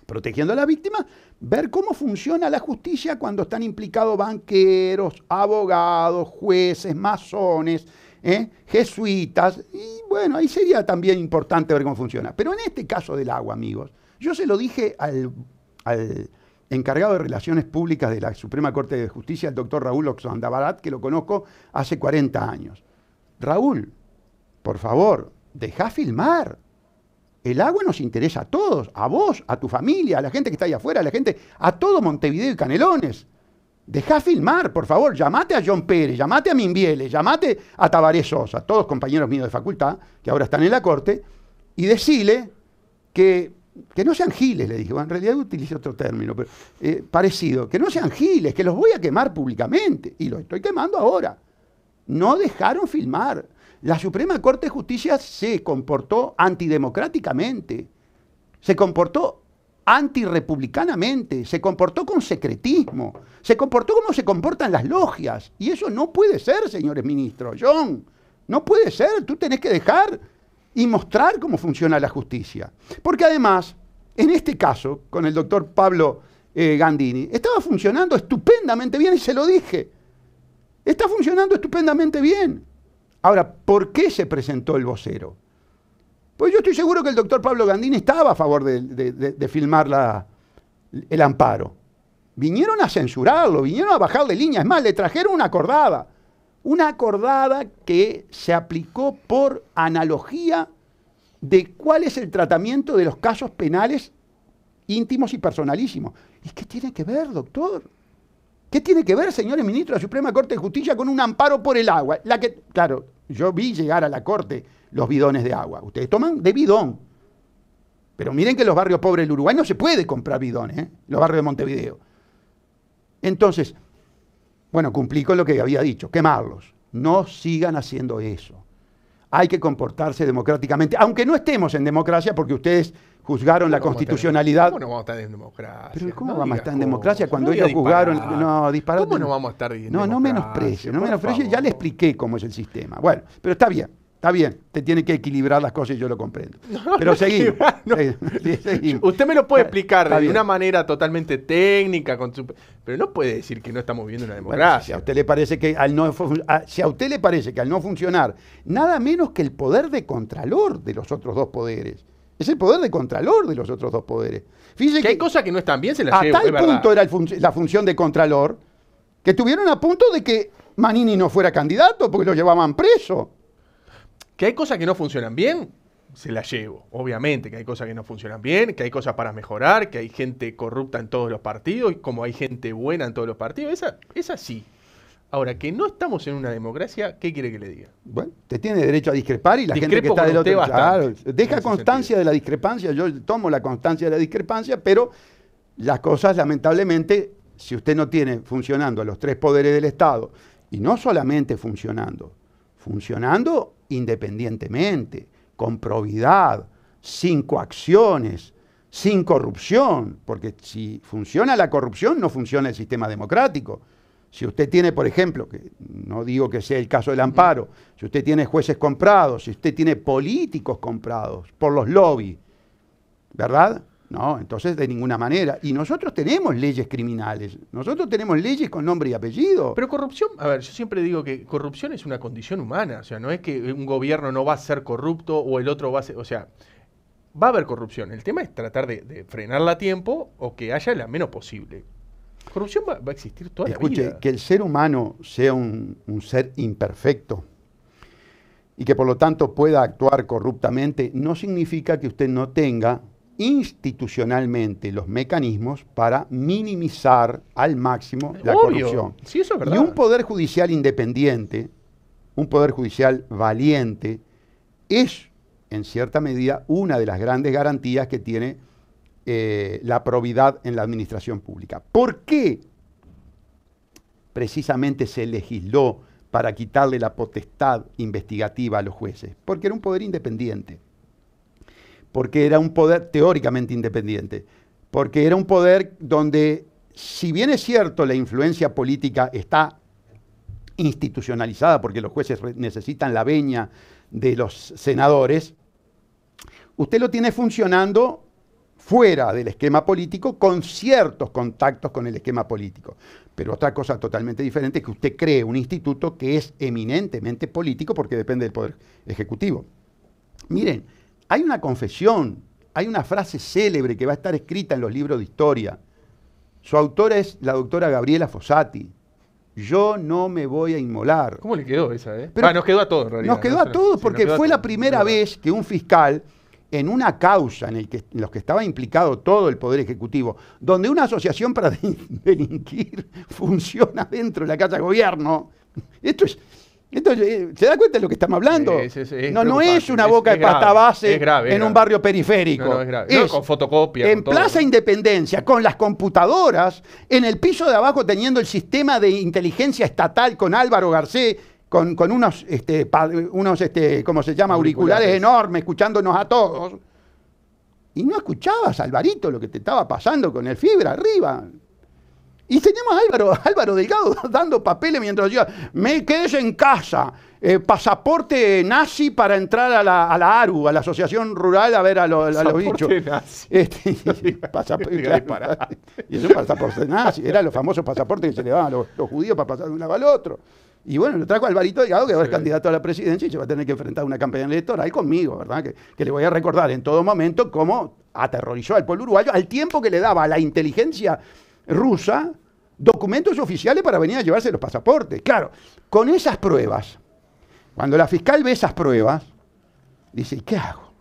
protegiendo a la víctima, ver cómo funciona la justicia cuando están implicados banqueros, abogados, jueces, masones, ¿eh? jesuitas, y bueno, ahí sería también importante ver cómo funciona. Pero en este caso del agua, amigos, yo se lo dije al, al encargado de Relaciones Públicas de la Suprema Corte de Justicia, el doctor Raúl Oxandabarat, que lo conozco hace 40 años. Raúl, por favor, deja filmar. El agua nos interesa a todos, a vos, a tu familia, a la gente que está ahí afuera, a la gente, a todo Montevideo y Canelones. Deja filmar, por favor, llamate a John Pérez, llamate a Mimbieles, llamate a Tabaré Sosa, todos compañeros míos de facultad, que ahora están en la corte, y decile que, que no sean giles, le dije, en realidad utilicé otro término, pero eh, parecido, que no sean giles, que los voy a quemar públicamente, y los estoy quemando ahora. No dejaron filmar la Suprema Corte de Justicia se comportó antidemocráticamente, se comportó antirepublicanamente, se comportó con secretismo, se comportó como se comportan las logias. Y eso no puede ser, señores ministros. John, no puede ser. Tú tenés que dejar y mostrar cómo funciona la justicia. Porque además, en este caso, con el doctor Pablo eh, Gandini, estaba funcionando estupendamente bien y se lo dije. Está funcionando estupendamente bien. Ahora, ¿por qué se presentó el vocero? Pues yo estoy seguro que el doctor Pablo Gandini estaba a favor de, filmar el amparo. Vinieron a censurarlo, vinieron a de línea. Es más, le trajeron una acordada. Una acordada que se aplicó por analogía de cuál es el tratamiento de los casos penales íntimos y personalísimos. ¿Y qué tiene que ver, doctor? ¿Qué tiene que ver, señores ministros, la Suprema Corte de Justicia con un amparo por el agua? La que, claro, yo vi llegar a la Corte los bidones de agua. Ustedes toman de bidón. Pero miren que los barrios pobres del Uruguay no se puede comprar bidones, ¿eh? los barrios de Montevideo. Entonces, bueno, cumplí con lo que había dicho, quemarlos. No sigan haciendo eso. Hay que comportarse democráticamente, aunque no estemos en democracia porque ustedes juzgaron la constitucionalidad. ¿Cómo no vamos a estar en democracia? ¿cómo vamos a estar en democracia cuando ellos juzgaron? No, dispararon. ¿Cómo no vamos a estar en No, no menosprecio, no menosprecio. Ya le expliqué cómo es el sistema. Bueno, pero está bien. Está bien, te tiene que equilibrar las cosas y yo lo comprendo. Pero seguimos. Usted me lo puede explicar de una manera totalmente técnica, con su... pero no puede decir que no estamos viviendo una democracia. usted le parece que al no si a usted le parece que al no funcionar nada menos que el poder de contralor de los otros dos poderes, es el poder de contralor de los otros dos poderes. que, hay cosas que no están bien, se las A tal punto era la función de contralor que estuvieron a punto de que Manini no fuera candidato porque lo llevaban preso. Que hay cosas que no funcionan bien, se las llevo. Obviamente que hay cosas que no funcionan bien, que hay cosas para mejorar, que hay gente corrupta en todos los partidos, como hay gente buena en todos los partidos. Esa, esa sí, Ahora, que no estamos en una democracia, ¿qué quiere que le diga? Bueno, te tiene derecho a discrepar y la gente que está del otro lado. deja constancia de la discrepancia, yo tomo la constancia de la discrepancia, pero las cosas, lamentablemente, si usted no tiene funcionando a los tres poderes del Estado, y no solamente funcionando, funcionando independientemente, con probidad, sin coacciones, sin corrupción, porque si funciona la corrupción, no funciona el sistema democrático. Si usted tiene, por ejemplo, que no digo que sea el caso del amparo, si usted tiene jueces comprados, si usted tiene políticos comprados por los lobbies, ¿verdad? No, entonces de ninguna manera. Y nosotros tenemos leyes criminales, nosotros tenemos leyes con nombre y apellido. Pero corrupción, a ver, yo siempre digo que corrupción es una condición humana, o sea, no es que un gobierno no va a ser corrupto o el otro va a ser, o sea, va a haber corrupción. El tema es tratar de, de frenarla a tiempo o que haya la menos posible corrupción va, a existir toda la vida. Que el ser humano sea un, ser imperfecto y que por lo tanto pueda actuar corruptamente, no significa que usted no tenga institucionalmente los mecanismos para minimizar al máximo la corrupción. Sí, Y un poder judicial independiente, un poder judicial valiente, es en cierta medida una de las grandes garantías que tiene eh, la probidad en la administración pública. ¿Por qué precisamente se legisló para quitarle la potestad investigativa a los jueces? Porque era un poder independiente, porque era un poder teóricamente independiente, porque era un poder donde, si bien es cierto, la influencia política está institucionalizada, porque los jueces necesitan la veña de los senadores, usted lo tiene funcionando fuera del esquema político con ciertos contactos con el esquema político. Pero otra cosa totalmente diferente es que usted cree un instituto que es eminentemente político porque depende del Poder Ejecutivo. Miren, hay una confesión, hay una frase célebre que va a estar escrita en los libros de historia. Su autora es la doctora Gabriela Fossati. Yo no me voy a inmolar. ¿Cómo le quedó esa, eh? Pero ah, nos quedó a todos, en realidad. Nos quedó a todos porque fue la primera vez que un fiscal en una causa en, el que, los que estaba implicado todo el Poder Ejecutivo, donde una asociación para delinquir funciona dentro de la Casa de Gobierno, esto es... Eh, ¿Se da cuenta de lo que estamos hablando? no, no es una boca de pasta base en un barrio periférico. es con fotocopia. En Plaza Independencia, con las computadoras, en el piso de abajo teniendo el sistema de inteligencia estatal con Álvaro Garcés con, unos, este, unos este, ¿cómo se llama? Auriculares. enormes, escuchándonos a todos. Y no escuchabas, Alvarito, lo que te estaba pasando con el fibra arriba. Y teníamos a Álvaro, Álvaro Delgado dando papeles mientras yo me quedé en casa, eh, pasaporte nazi para entrar a la, la, ARU, a la Asociación Rural, a ver a, los bichos. pasaporte Y es un pasaporte nazi, eran los famosos pasaportes que se le daban a los judíos para pasar de un lado al otro. Y bueno, lo trajo Alvarito Delgado, que ahora a es candidato a la presidencia y se va a tener que enfrentar una campaña electoral conmigo, ¿verdad? Que, que le voy a recordar en todo momento cómo aterrorizó al pueblo uruguayo al tiempo que le daba a la inteligencia rusa documentos oficiales para venir a llevarse los pasaportes. Claro, con esas pruebas, cuando la fiscal ve esas pruebas, dice, ¿y qué hago?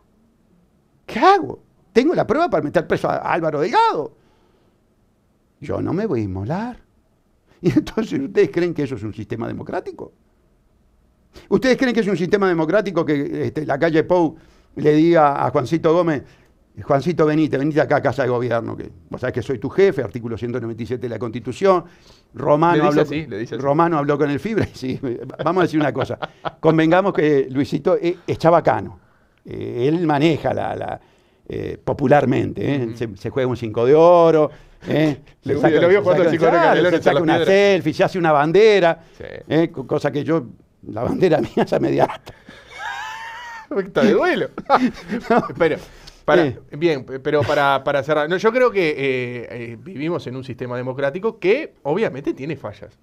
¿Qué hago? Tengo la prueba para meter preso a Álvaro Delgado. Yo no me voy a inmolar. Y entonces, ¿ustedes creen que eso es un sistema democrático? ¿Ustedes creen que es un sistema democrático que este, la calle Pou le diga a Juancito Gómez, Juancito, venite, venite acá a casa de gobierno, que vos sabés que soy tu jefe, artículo 197 de la Constitución. Romano, habló, con el Fibra. sí, vamos a decir una cosa. Convengamos que Luisito e-, es eh, él maneja la, eh, popularmente. Eh, se, se, juega un cinco de oro se saca una selfie, se hace una bandera, ¿eh? cosa que yo, la bandera mía ya me harta. Está de duelo. Pero, eh. Bien, pero para, para cerrar, yo creo que eh, vivimos en un sistema democrático que obviamente tiene fallas.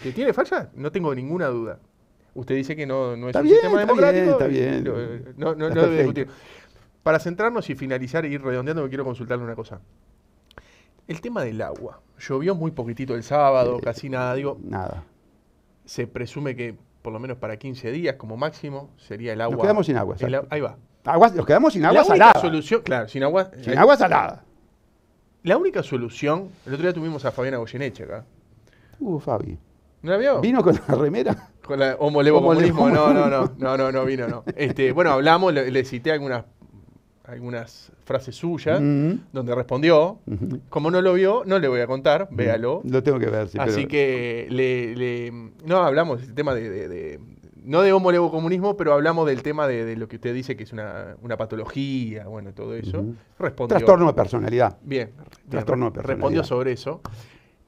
¿Que tiene fallas? No tengo ninguna duda. Usted dice que no, es un sistema democrático. está bien. Para centrarnos y finalizar y ir redondeando, me quiero consultarle una cosa. El tema del agua. Llovió muy poquitito el sábado, casi nada, digo. Nada. Se presume que por lo menos para 15 días como máximo sería el agua. Nos quedamos sin agua. El, ahí va. nos quedamos sin agua la única salada. Solución, claro, sin agua. Sin eh, agua salada. La única solución, el otro día tuvimos a Fabiana Goyeneche acá. Uh, Fabi. ¿No la vio? ¿Vino con la remera? Con la homolevo comunismo. No, no, no, no, no, no vino, no. Este, bueno, hablamos, le cité algunas algunas frases suyas, donde respondió. Como no lo vio, no le voy a contar, véalo. Lo tengo que ver, sí. Así que le, no hablamos del tema de, no de no de comunismo pero hablamos del tema de, lo que usted dice que es una, patología, bueno, todo eso. Respondió. Trastorno de personalidad. Bien, Trastorno de personalidad. respondió sobre eso.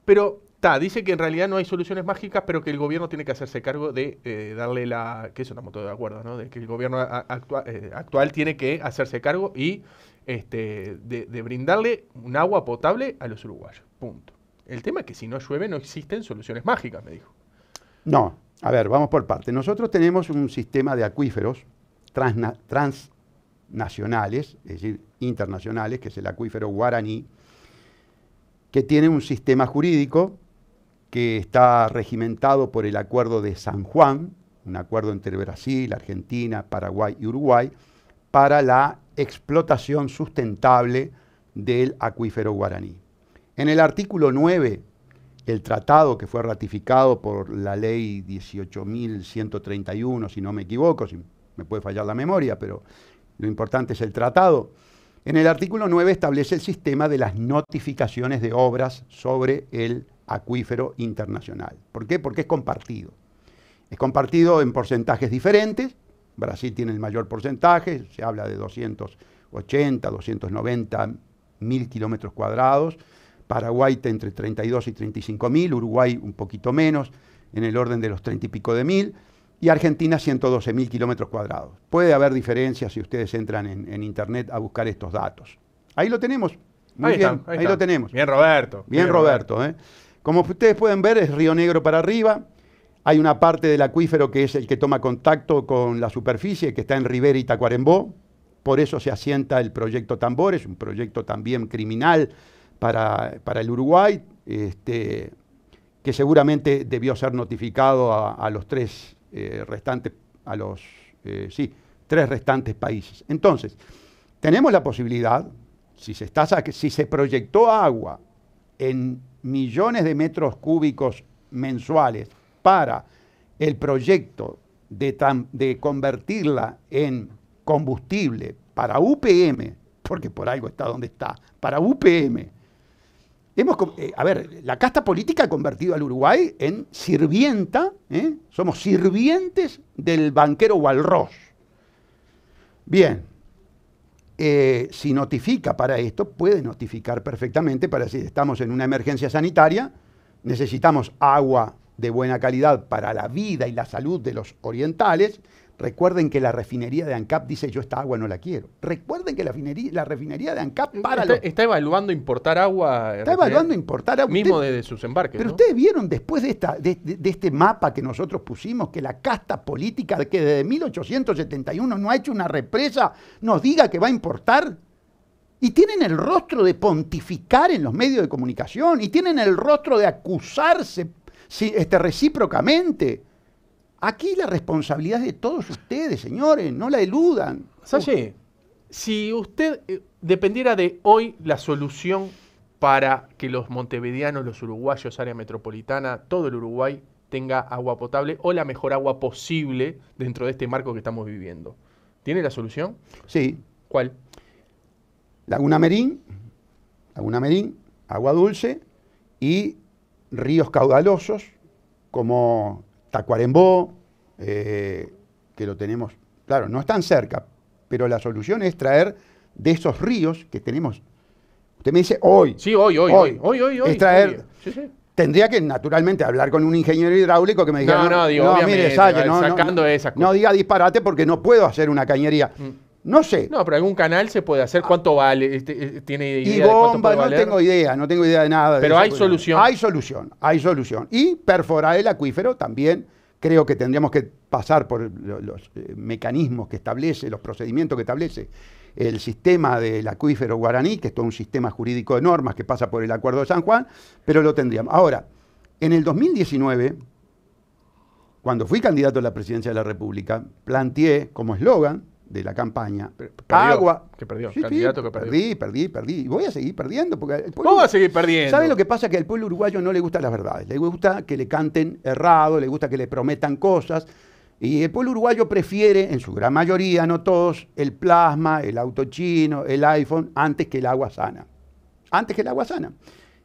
Pero dice que en realidad no hay soluciones mágicas, pero que el gobierno tiene que hacerse cargo de eh, darle la. que eso estamos todos de acuerdo, ¿no? De que el gobierno eh, actual tiene que hacerse cargo y este, de, brindarle un agua potable a los uruguayos. Punto. El tema es que si no llueve no existen soluciones mágicas, me dijo. No, a ver, vamos por parte. Nosotros tenemos un sistema de acuíferos transnacionales, es decir, internacionales, que es el acuífero guaraní, que tiene un sistema jurídico que está regimentado por el Acuerdo de San Juan, un acuerdo entre Brasil, Argentina, Paraguay y Uruguay, para la explotación sustentable del acuífero guaraní. En el artículo 9, el tratado que fue ratificado por la ley 18.131, si no me equivoco, si me puede fallar la memoria, pero lo importante es el tratado. En el artículo 9 establece el sistema de las notificaciones de obras sobre el acuífero internacional. ¿Por qué? Porque es compartido. Es compartido en porcentajes diferentes. Brasil tiene el mayor porcentaje, se habla de 280, 290 mil kilómetros cuadrados. Paraguay entre 32 y 35 mil, Uruguay un poquito menos, en el orden de los 30 y pico de mil, y Argentina 112 mil kilómetros cuadrados. Puede haber diferencias si ustedes entran en, internet a buscar estos datos. Ahí lo tenemos, muy bien, ahí, lo tenemos. Bien, Roberto. Bien, Roberto. Roberto. ¿eh? Como ustedes pueden ver, es Río Negro para arriba. Hay una parte del acuífero que es el que toma contacto con la superficie, que está en Rivera y Tacuarembó. Por eso se asienta el proyecto Tambores, un proyecto también criminal para, el Uruguay, este, que seguramente debió ser notificado a, los tres eh, restantes, a los eh, tres restantes países. Entonces, tenemos la posibilidad, si se, si se proyectó agua en millones de metros cúbicos mensuales para el proyecto de, de convertirla en combustible para UPM, porque por algo está donde está, para UPM. Hemos, eh, a ver, la casta política ha convertido al Uruguay en sirvienta, ¿eh? somos sirvientes del banquero Walros. Bien, eh, si notifica para esto, puede notificar perfectamente para si estamos en una emergencia sanitaria, necesitamos agua de buena calidad para la vida y la salud de los orientales Recuerden que la refinería de ANCAP dice yo esta agua no la quiero. Recuerden que la, refinería de ANCAP para... Está, evaluando importar agua. Eh, está evaluando importar agua. Mismo desde sus embarques. Pero ustedes vieron después de, esta, de, este mapa que nosotros pusimos que la casta política que desde 1871 no ha hecho una represa nos diga que va a importar. Y tienen el rostro de pontificar en los medios de comunicación y tienen el rostro de acusarse este, recíprocamente. Aquí la responsabilidad es de todos ustedes, señores, no la eludan. Salle, si usted eh, dependiera de hoy la solución para que los montevideanos, los uruguayos, área metropolitana, todo el Uruguay tenga agua potable o la mejor agua posible dentro de este marco que estamos viviendo. ¿Tiene la solución? Sí. ¿Cuál? Laguna Merín, Laguna Merín, agua dulce y ríos caudalosos como Tacuarembó, eh, que lo tenemos, claro, no es tan cerca, pero la solución es traer de esos ríos que tenemos. Usted me dice hoy. Sí, hoy, hoy, hoy, hoy, hoy. Tendría que naturalmente hablar con un ingeniero hidráulico que me diga, No, no, digo, sacando No diga disparate porque no puedo hacer una cañería. Mm. No sé. No, pero algún canal se puede hacer. Ah. ¿Cuánto vale? Este, eh, eh, ¿Tiene idea y bomba, puede no tengo idea, no tengo idea de nada. Pero hay solución. Hay solución, hay solución. Y perforar el acuífero también. Creo que tendríamos que pasar por los, eh, mecanismos que establece, los procedimientos que establece el sistema del acuífero guaraní, que es todo un sistema jurídico de normas que pasa por el Acuerdo de San Juan, pero lo tendríamos. Ahora, en el 2019, cuando fui candidato a la presidencia de la República, planteé como eslogan de la campaña. agua. Que perdió. candidato que perdió. Perdí, perdí, perdí. voy a seguir perdiendo. Porque a seguir perdiendo? ¿Sabes lo que pasa? Que al pueblo uruguayo no le gustan las verdades. Le gusta que le canten errado, le gusta que le prometan cosas. Y el pueblo uruguayo prefiere, en su gran mayoría, no todos, el plasma, el auto chino, el iPhone, antes que el agua sana. Antes que el agua sana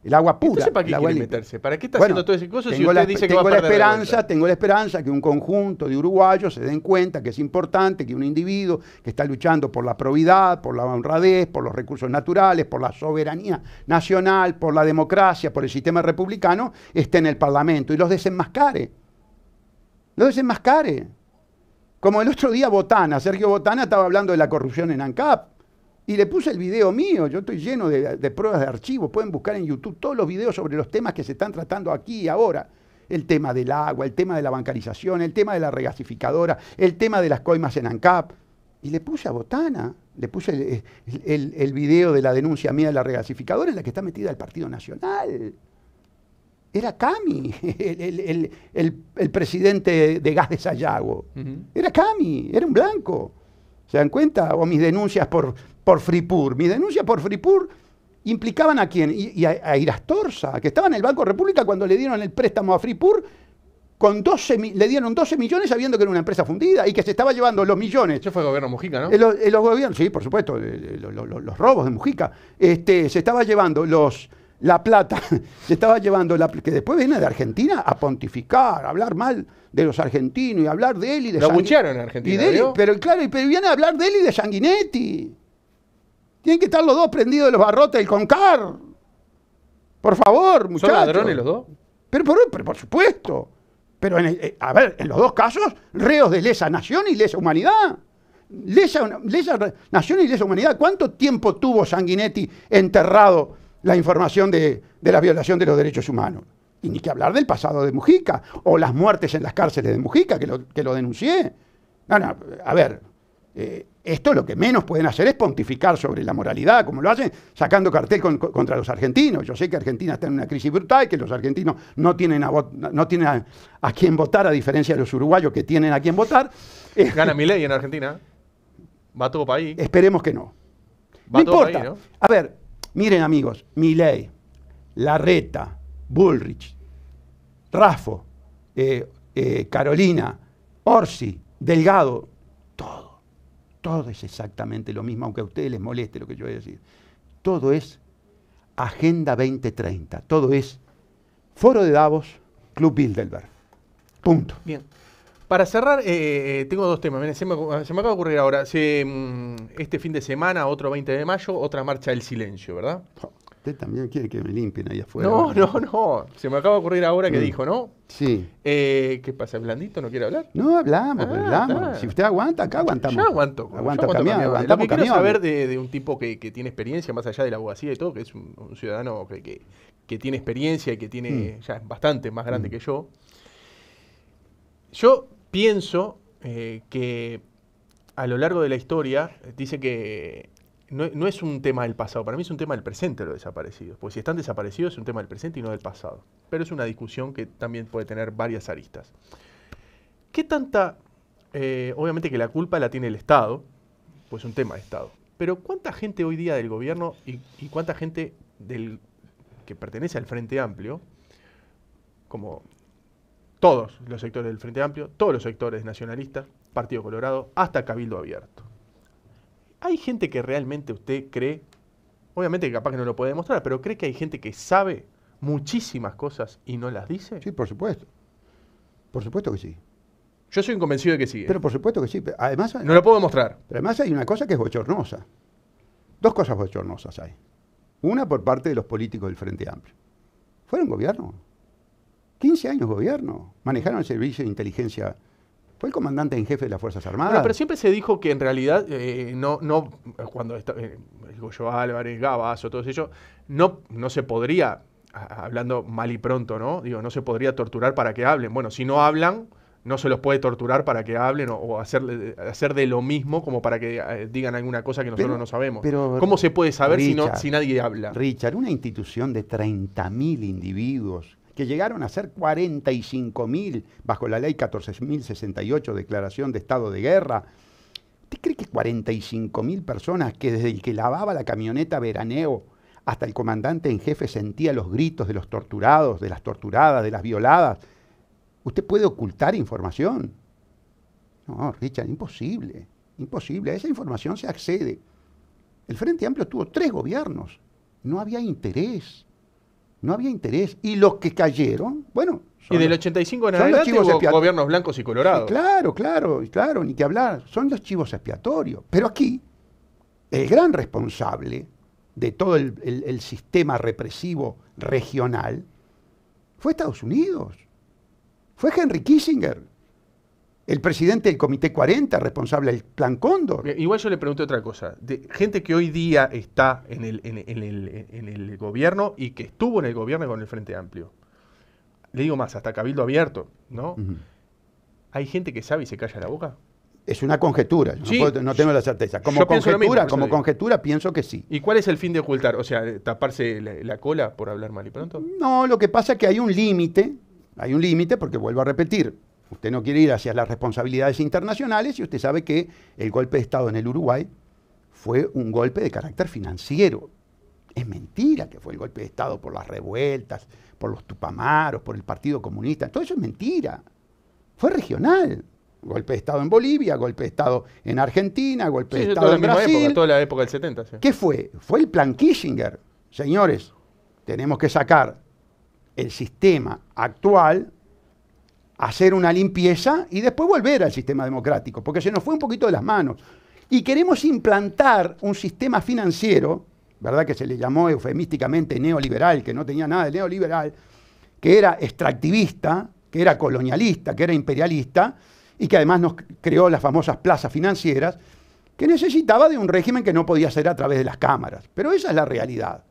el agua pura. ¿para qué quiere meterse? ¿Para qué está haciendo todo ese cosa si usted dice que la esperanza, Tengo la esperanza que un conjunto de uruguayos se den cuenta que es importante que un individuo que está luchando por la probidad, por la honradez, por los recursos naturales, por la soberanía nacional, por la democracia, por el sistema republicano, esté en el Parlamento y los desenmascare. Los desenmascare. Como el otro día Botana, Sergio Botana estaba hablando de la corrupción en ANCAP. Y le puse el video mío, yo estoy lleno de, pruebas de archivo, pueden buscar en YouTube todos los videos sobre los temas que se están tratando aquí y ahora. El tema del agua, el tema de la bancarización, el tema de la regasificadora, el tema de las coimas en ANCAP. Y le puse a Botana, le puse el, video de la denuncia mía de la regasificadora en la que está metida el Partido Nacional era Cami, el, presidente de Gas de Sayago. Era Cami, era un blanco. ¿Se dan cuenta? O mis denuncias por por Fripur. Mi denuncia por Fripur implicaban a quién? Y, a, Iras Irastorza, que estaba en el Banco República cuando le dieron el préstamo a Fripur. Con 12, le dieron 12 millones sabiendo que era una empresa fundida y que se estaba llevando los millones. Eso fue el gobierno Mujica, ¿no? Eh, eh, los, gobiernos, sí, por supuesto, eh, los, robos de Mujica. Este, se estaba llevando los, la plata, se estaba llevando la que después viene de Argentina a pontificar, a hablar mal de los argentinos y hablar de él y de Lo Sanguinetti. en Argentina. Y pero claro, pero viene a hablar de él y de Sanguinetti. Tienen que estar los dos prendidos de los barrotes del Concar. Por favor, muchachos. ¿Son ladrones los dos? Pero por, supuesto. Pero, eh, a ver, en los dos casos, reos de lesa nación y lesa humanidad. Lesa, nación y lesa humanidad. ¿Cuánto tiempo tuvo Sanguinetti enterrado la información de, la violación de los derechos humanos? Y ni que hablar del pasado de Mujica, o las muertes en las cárceles de Mujica, que lo, denuncié. No, no, a ver, eh, esto lo que menos pueden hacer es pontificar sobre la moralidad, como lo hacen sacando cartel contra los argentinos. Yo sé que Argentina está en una crisis brutal, que los argentinos no tienen a, no votar, a diferencia de los uruguayos que tienen a quién votar. Eh, Gana mi en Argentina. Va todo para ahí. Esperemos que no. no importa. A ver, miren amigos, Miley, Larreta, Bullrich, Rafo, eh, eh, Carolina, Orsi, Delgado, todo es exactamente lo mismo, aunque a ustedes les moleste lo que yo voy a decir. Todo es Agenda 2030. Todo es Foro de Davos, Club Bilderberg. Punto. Bien. Para cerrar, eh, eh, eh, tengo dos temas. Se me, se me, acaba de ocurrir ahora. Mm, este fin de semana, otro 20 de mayo, otra marcha del silencio, ¿verdad? Usted también quiere que me limpien ahí afuera. No, no, no. Se me acaba de ocurrir ahora que mm. dijo, ¿no? Sí. Eh, ¿Qué pasa? ¿Blandito no quiere hablar? No, hablamos, pues, ah, hablamos. Si usted aguanta, acá aguantamos. Yo aguanto. aguanto, Lo quiero saber de, un tipo que, tiene experiencia, más allá de la abogacía y todo, que es un, ciudadano que, tiene experiencia y que tiene mm. ya es bastante más grande mm. que yo. Yo pienso eh, que a lo largo de la historia, dice que no, es un tema del pasado, para mí es un tema del presente los desaparecido. Porque si están desaparecidos es un tema del presente y no del pasado. Pero es una discusión que también puede tener varias aristas. ¿Qué tanta... Eh, obviamente que la culpa la tiene el Estado, pues es un tema de Estado. Pero ¿cuánta gente hoy día del gobierno y, y cuánta gente del, que pertenece al Frente Amplio, como todos los sectores del Frente Amplio, todos los sectores nacionalistas, Partido Colorado, hasta Cabildo Abierto? ¿Hay gente que realmente usted cree, obviamente capaz que no lo puede demostrar, pero cree que hay gente que sabe muchísimas cosas y no las dice? Sí, por supuesto. Por supuesto que sí. Yo soy convencido de que sí. ¿eh? Pero por supuesto que sí. Además, no lo puedo demostrar. Pero además hay una cosa que es bochornosa. Dos cosas bochornosas hay. Una por parte de los políticos del Frente Amplio. Fueron gobierno. 15 años gobierno. Manejaron el servicio de inteligencia fue el comandante en jefe de las Fuerzas Armadas. pero siempre se dijo que en realidad, eh, no, no, cuando está, Goyo eh, Álvarez, Gabazo, todos ellos, no, no se podría, hablando mal y pronto, ¿no? Digo, no se podría torturar para que hablen. Bueno, si no hablan, no se los puede torturar para que hablen o, hacer, de lo mismo como para que eh, digan alguna cosa que nosotros no sabemos. ¿Cómo se puede saber si, no, si nadie habla? Richard, una institución de 30.000 individuos que llegaron a ser 45.000 bajo la ley 14.068, declaración de estado de guerra. ¿Usted cree que 45.000 personas que desde el que lavaba la camioneta veraneo hasta el comandante en jefe sentía los gritos de los torturados, de las torturadas, de las violadas, usted puede ocultar información? No, Richard, imposible, imposible. A esa información se accede. El Frente Amplio tuvo tres gobiernos. No había interés no había interés. Y los que cayeron, bueno. Son, y del 85 en adelante los gobiernos blancos y colorados. claro, claro, claro, ni que hablar. Son los chivos expiatorios. Pero aquí, el gran responsable de todo el sistema represivo regional fue Estados Unidos. Fue Henry Kissinger el presidente del Comité 40, responsable del Plan Cóndor. Igual yo le pregunté otra cosa. gente que hoy día está en el, gobierno y que estuvo en el gobierno con el Frente Amplio. Le digo más, hasta Cabildo Abierto, ¿no? ¿Hay gente que sabe y se calla la boca? Es una conjetura, no, tengo la certeza. Como conjetura, como conjetura pienso que sí. ¿Y cuál es el fin de ocultar? O sea, taparse la cola por hablar mal y pronto. No, lo que pasa es que hay un límite, hay un límite porque vuelvo a repetir, Usted no quiere ir hacia las responsabilidades internacionales y usted sabe que el golpe de Estado en el Uruguay fue un golpe de carácter financiero. Es mentira que fue el golpe de Estado por las revueltas, por los tupamaros, por el Partido Comunista. Todo eso es mentira. Fue regional. Golpe de Estado en Bolivia, golpe de Estado en Argentina, golpe de Estado en la Brasil. Época, toda la época del 70. ¿Qué fue? Fue el plan Kissinger. Señores, tenemos que sacar el sistema actual hacer una limpieza y después volver al sistema democrático, porque se nos fue un poquito de las manos. Y queremos implantar un sistema financiero, ¿verdad? Que se le llamó eufemísticamente neoliberal, que no tenía nada de neoliberal, que era extractivista, que era colonialista, que era imperialista, y que además nos creó las famosas plazas financieras, que necesitaba de un régimen que no podía ser a través de las cámaras. Pero esa es la realidad.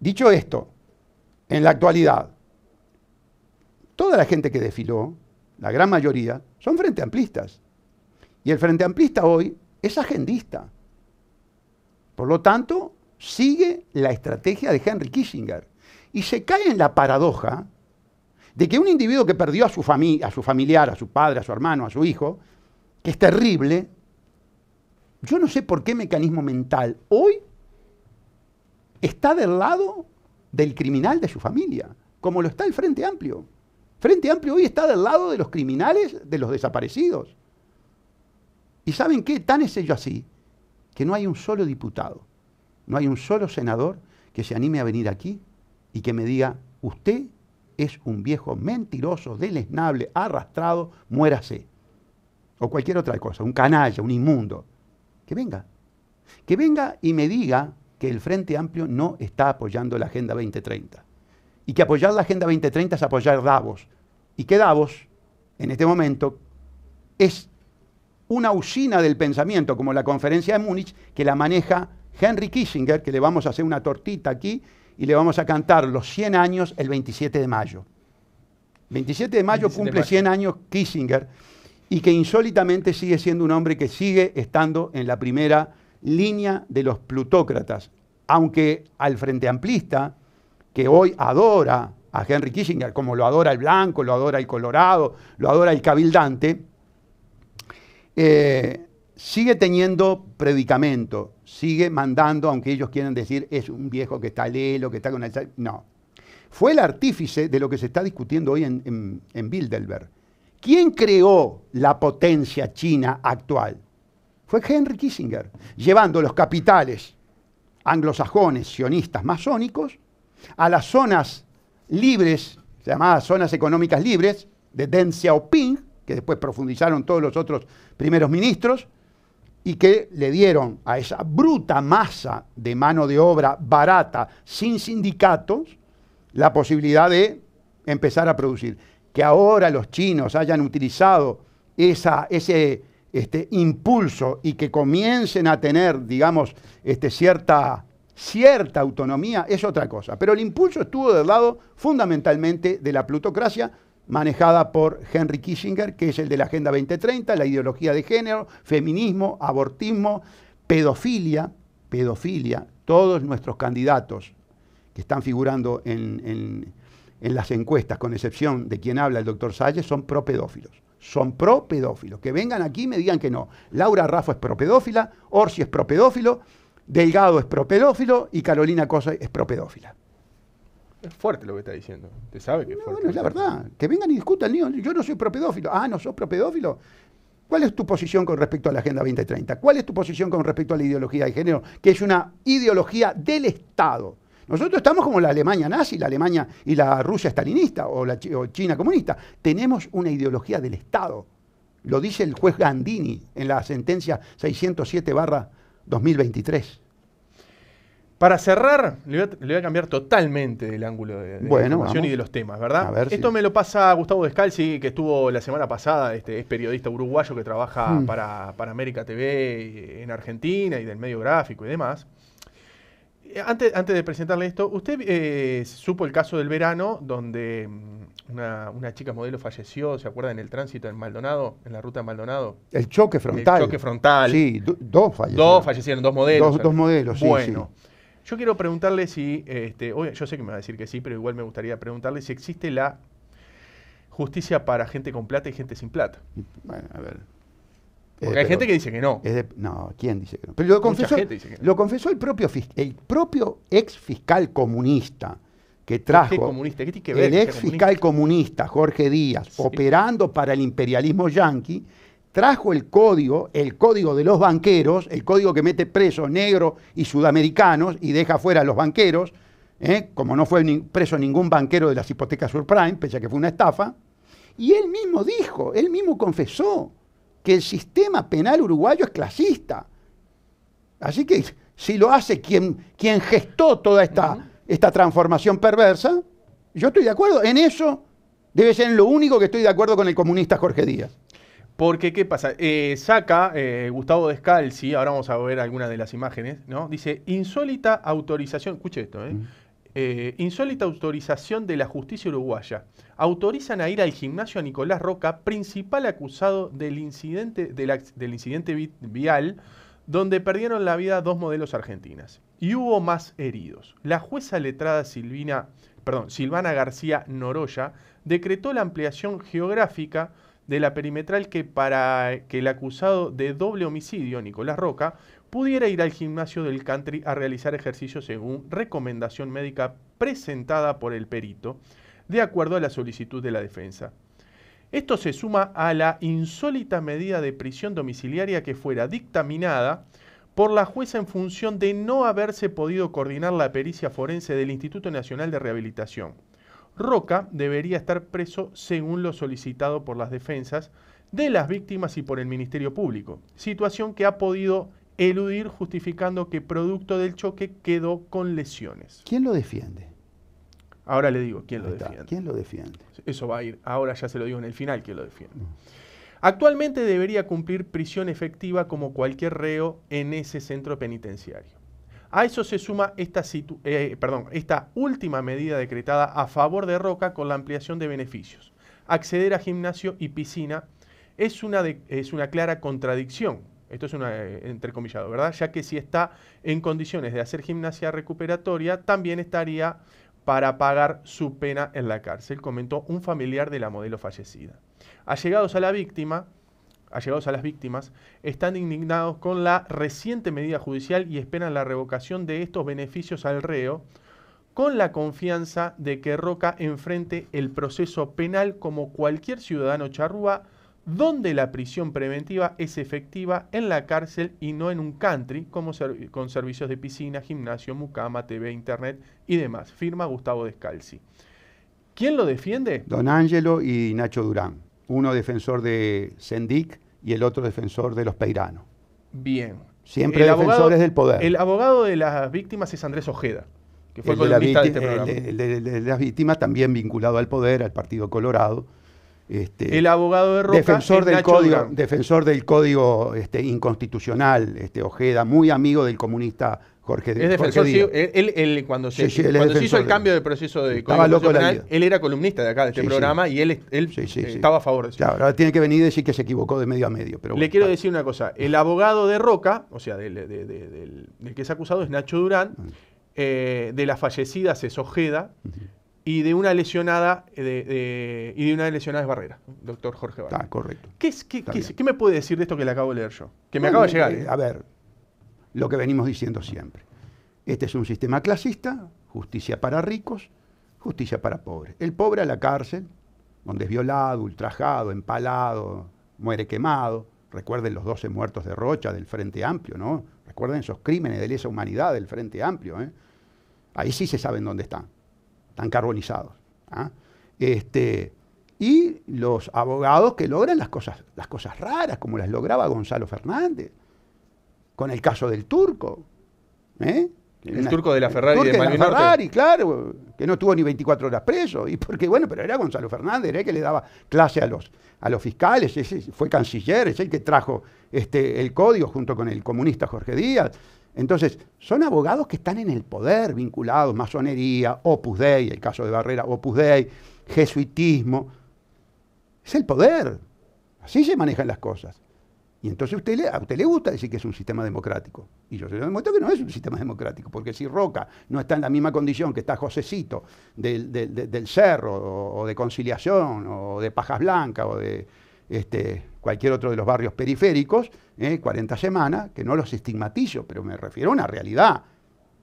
Dicho esto, en la actualidad, toda la gente que desfiló, la gran mayoría, son frente amplistas. Y el frente amplista hoy es agendista. Por lo tanto, sigue la estrategia de Henry Kissinger. Y se cae en la paradoja de que un individuo que perdió a su, familiar, a su padre, a su hermano, a su hijo, que es terrible, yo no sé por qué mecanismo mental hoy está del lado del criminal de su familia, como lo está el Frente Amplio. Frente Amplio hoy está del lado de los criminales, de los desaparecidos. ¿Y saben qué? Tan es ello así, que no hay un solo diputado, no hay un solo senador que se anime a venir aquí y que me diga, usted es un viejo mentiroso, deleznable, arrastrado, muérase. O cualquier otra cosa, un canalla, un inmundo. Que venga. Que venga y me diga que el Frente Amplio no está apoyando la Agenda 2030 y que apoyar la Agenda 2030 es apoyar Davos. Y que Davos, en este momento, es una usina del pensamiento, como la conferencia de Múnich, que la maneja Henry Kissinger, que le vamos a hacer una tortita aquí y le vamos a cantar los 100 años el 27 de mayo. 27 de mayo cumple 100 años Kissinger y que insólitamente sigue siendo un hombre que sigue estando en la primera línea de los plutócratas, aunque al Frente Amplista que hoy adora a Henry Kissinger, como lo adora el blanco, lo adora el colorado, lo adora el cabildante, eh, sigue teniendo predicamento, sigue mandando, aunque ellos quieran decir es un viejo que está lelo, que está con el... No. Fue el artífice de lo que se está discutiendo hoy en, en, en Bilderberg. ¿Quién creó la potencia china actual? Fue Henry Kissinger, llevando los capitales anglosajones, sionistas, masónicos, a las zonas libres, llamadas zonas económicas libres, de Deng Xiaoping, que después profundizaron todos los otros primeros ministros, y que le dieron a esa bruta masa de mano de obra barata, sin sindicatos, la posibilidad de empezar a producir. Que ahora los chinos hayan utilizado ese este, impulso y que comiencen a tener, digamos, este, cierta cierta autonomía es otra cosa. Pero el impulso estuvo del lado fundamentalmente de la plutocracia manejada por Henry Kissinger, que es el de la Agenda 2030, la ideología de género, feminismo, abortismo, pedofilia, pedofilia. Todos nuestros candidatos que están figurando en, las encuestas, con excepción de quien habla el doctor Salles, son propedófilos son propedófilos. Que vengan aquí y me digan que no. Laura Raffo es propedófila, Orsi es propedófilo, Delgado es propedófilo y Carolina Cosa es propedófila. Es fuerte lo que está diciendo. Te sabe que es fuerte. es la verdad. Que vengan y discutan, yo no soy propedófilo. Ah, no sos propedófilo. ¿Cuál es tu posición con respecto a la Agenda 2030? ¿Cuál es tu posición con respecto a la ideología de género? Que es una ideología del Estado. Nosotros estamos como la Alemania nazi, la Alemania y la Rusia estalinista o la China comunista. Tenemos una ideología del Estado. Lo dice el juez Gandini en la sentencia 607 barra 2023. Para cerrar, le voy, a, cambiar totalmente el ángulo de, la información y de los temas, ¿verdad? Esto me lo pasa Gustavo Descalzi, que estuvo la semana pasada, este, es periodista uruguayo que trabaja mm. para, para América TV eh, en Argentina y del medio gráfico y demás. Eh, antes, de presentarle esto, usted eh, supo el caso del verano donde mm, una, chica modelo falleció, ¿se acuerda? En el tránsito en Maldonado, en la ruta de Maldonado. El choque frontal. El choque frontal. Sí, dos fallecieron. Dos fallecieron, dos modelos. Dos, modelos, sí. Bueno, yo quiero preguntarle si, este, oye, yo sé que me va a decir que sí, pero igual me gustaría preguntarle si existe la justicia para gente con plata y gente sin plata. Bueno, a ver. Porque eh, hay gente que dice que no. no, ¿quién dice que no? lo confesó, lo confesó el propio, el propio ex fiscal comunista que trajo el ex fiscal comunista? Jorge Díaz, operando para el imperialismo yanqui, trajo el código, el código de los banqueros, el código que mete presos negros y sudamericanos y deja fuera a los banqueros, ¿eh? como no fue preso ningún banquero de las hipotecas surprime pese a que fue una estafa, y él mismo dijo, él mismo confesó que el sistema penal uruguayo es clasista. Así que si lo hace quien, quien gestó toda esta, esta transformación perversa, yo estoy de acuerdo. En eso debe ser lo único que estoy de acuerdo con el comunista Jorge Díaz. Porque, ¿qué pasa? Eh, saca eh, Gustavo Descalzi, ahora vamos a ver algunas de las imágenes, ¿no? Dice, insólita autorización, escuche esto, ¿eh? Mm. Eh, insólita autorización de la justicia uruguaya. Autorizan a ir al gimnasio a Nicolás Roca, principal acusado del incidente, del incidente vial, donde perdieron la vida dos modelos argentinas. Y hubo más heridos. La jueza letrada Silvina, perdón, Silvana García Noroya decretó la ampliación geográfica de la perimetral que para que el acusado de doble homicidio, Nicolás Roca, pudiera ir al gimnasio del country a realizar ejercicios según recomendación médica presentada por el perito, de acuerdo a la solicitud de la defensa. Esto se suma a la insólita medida de prisión domiciliaria que fuera dictaminada por la jueza en función de no haberse podido coordinar la pericia forense del Instituto Nacional de Rehabilitación. Roca debería estar preso según lo solicitado por las defensas de las víctimas y por el Ministerio Público, situación que ha podido eludir justificando que producto del choque quedó con lesiones. ¿Quién lo defiende? Ahora le digo, ¿quién lo defiende? ¿Quién lo defiende? Eso va a ir, ahora ya se lo digo en el final, ¿quién lo defiende? Mm. Actualmente debería cumplir prisión efectiva como cualquier reo en ese centro penitenciario. A eso se suma esta, eh, perdón, esta última medida decretada a favor de Roca con la ampliación de beneficios. Acceder a gimnasio y piscina es una, es una clara contradicción esto es una eh, entrecomillado, ¿verdad? Ya que si está en condiciones de hacer gimnasia recuperatoria, también estaría para pagar su pena en la cárcel, comentó un familiar de la modelo fallecida. Allegados a la víctima, allegados a las víctimas, están indignados con la reciente medida judicial y esperan la revocación de estos beneficios al reo, con la confianza de que Roca enfrente el proceso penal como cualquier ciudadano charrúa donde la prisión preventiva es efectiva en la cárcel y no en un country, como con servicios de piscina, gimnasio, mucama, TV, internet y demás. Firma Gustavo Descalzi. ¿Quién lo defiende? Don Ángelo y Nacho Durán. Uno defensor de Sendic y el otro defensor de los Peiranos. Bien. Siempre defensores del poder. El abogado de las víctimas es Andrés Ojeda, que fue el de las víctimas también vinculado al poder, al Partido Colorado este, el abogado de Roca defensor del código defensor del código este, inconstitucional este, Ojeda muy amigo del comunista Jorge es cuando se, hizo el cambio del proceso de código él era columnista de acá de este programa y él, eh, estaba a favor de eso ahora tiene que venir y decir que se equivocó de medio a medio pero le quiero decir una cosa el abogado de Roca o sea del, que es acusado es Nacho Durán eh, de la fallecida es Ojeda eh, y de una lesionada de, y de una lesionada es Barrera, doctor Jorge Barrera. Está correcto. ¿Qué, me puede decir de esto que le acabo de leer yo? Que me acaba de eh, llegar. ¿eh? a ver, lo que venimos diciendo siempre. Este es un sistema clasista, justicia para ricos, justicia para pobres. El pobre a la cárcel, donde es violado, ultrajado, empalado, muere quemado. Recuerden los 12 muertos de Rocha del Frente Amplio, ¿no? Recuerden esos crímenes de lesa humanidad del Frente Amplio, Ahí sí se saben dónde están están carbonizados. ¿ah? Este, y los abogados que logran las cosas, las cosas raras, como las lograba Gonzalo Fernández, con el caso del turco. ¿eh? El turco de la Ferrari de, claro, que no tuvo ni 24 horas preso. Y porque, bueno, pero era Gonzalo Fernández, era el que le daba clase a los, a los fiscales, fue canciller, es el que trajo este, el código junto con el comunista Jorge Díaz. Entonces, son abogados que están en el poder, vinculados, masonería, opus dei, el caso de Barrera, opus dei, jesuitismo. Es el poder. Así se manejan las cosas. Y entonces usted le, a usted le gusta decir que es un sistema democrático. Y yo se lo demuestro que no es un sistema democrático, porque si Roca no está en la misma condición que está Josecito del, del Cerro, o, de Conciliación, o de Pajas Blancas, o de este, cualquier otro de los barrios periféricos, 40 ¿eh? semanas, que no los estigmatizo, pero me refiero a una realidad.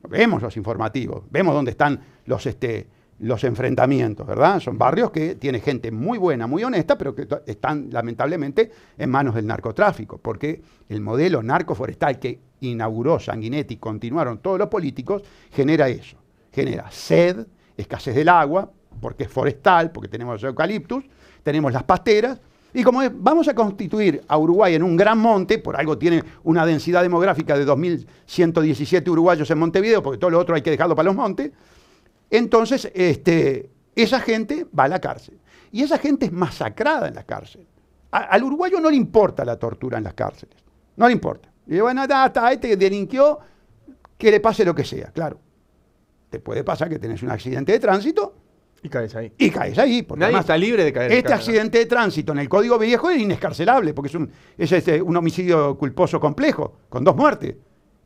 Vemos los informativos, vemos dónde están los, este, enfrentamientos, ¿verdad? Son barrios que tiene gente muy buena, muy honesta, pero que están lamentablemente en manos del narcotráfico, porque el modelo narcoforestal que inauguró Sanguinetti y continuaron todos los políticos genera eso, genera sed, escasez del agua, porque es forestal, porque tenemos eucaliptus, tenemos las pasteras, y como vamos a constituir a Uruguay en un gran monte, por algo tiene una densidad demográfica de 2.117 uruguayos en Montevideo, porque todo lo otro hay que dejarlo para los montes, entonces este, esa gente va a la cárcel. Y esa gente es masacrada en la cárcel. al uruguayo no le importa la tortura en las cárceles, no le importa. Y bueno, hasta este delinquió, que le pase lo que sea, claro. Te puede pasar que tenés un accidente de tránsito y caes ahí. Y caes ahí. Nadie está libre de caer. Este accidente de tránsito en el Código Viejo era inescarcelable, porque es un, es este, un homicidio culposo complejo, con dos muertes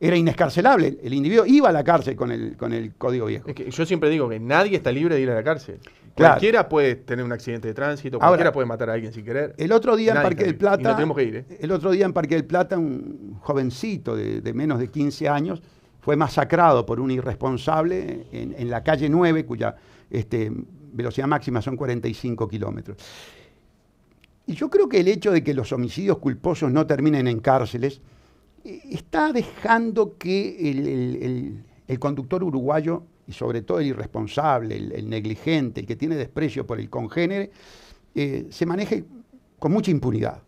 era inescarcelable. El individuo iba a la cárcel con el, con el código viejo. yo siempre digo que nadie está libre de ir a la cárcel. Cualquiera puede tener un accidente de tránsito, cualquiera puede matar a alguien sin querer. El otro día en Parque del Plata. que ir, ¿eh? El otro día en Parque del Plata, un jovencito de, menos de 15 años fue masacrado por un irresponsable en la calle 9, cuya este, velocidad máxima son 45 kilómetros. Y yo creo que el hecho de que los homicidios culposos no terminen en cárceles eh, está dejando que el, conductor uruguayo, y sobre todo el irresponsable, el, negligente, el que tiene desprecio por el congénere, eh, se maneje con mucha impunidad.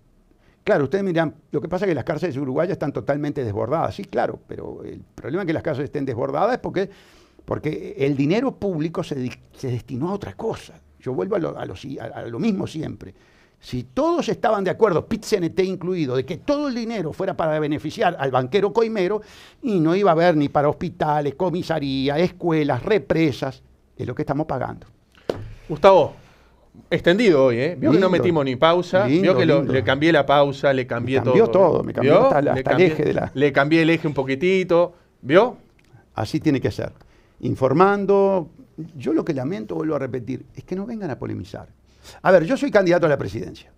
Claro, ustedes miran, lo que pasa es que las cárceles uruguayas están totalmente desbordadas, sí, claro, pero el problema es que las cárceles estén desbordadas es porque porque el dinero público se, destinó a otra cosa. Yo vuelvo a lo, mismo siempre. Si todos estaban de acuerdo, pit CNT incluido, de que todo el dinero fuera para beneficiar al banquero coimero y no iba a haber ni para hospitales, comisaría, escuelas, represas, es lo que estamos pagando. Gustavo, extendido hoy, ¿eh? Vio no metimos ni pausa, vio que le cambié la pausa, le cambié ¿eh? todo. me cambió todo, me cambió el eje de la... Le cambié el eje un poquitito, ¿vio? Así tiene que ser informando. Yo lo que lamento, vuelvo a repetir, es que no vengan a polemizar. A ver, yo soy candidato a la presidencia.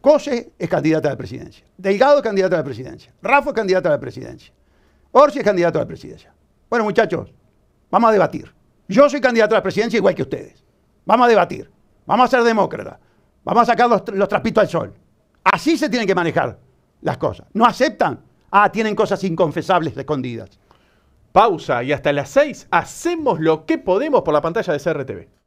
Cose es candidato a la presidencia. Delgado es candidato a la presidencia. Rafa es candidato a la presidencia. Orsi es candidato a la presidencia. Bueno, muchachos, vamos a debatir. Yo soy candidato a la presidencia igual que ustedes. Vamos a debatir. Vamos a ser demócratas. Vamos a sacar los, los trapitos al sol. Así se tienen que manejar las cosas. No aceptan. Ah, tienen cosas inconfesables escondidas pausa y hasta las 6 hacemos lo que podemos por la pantalla de CRTV.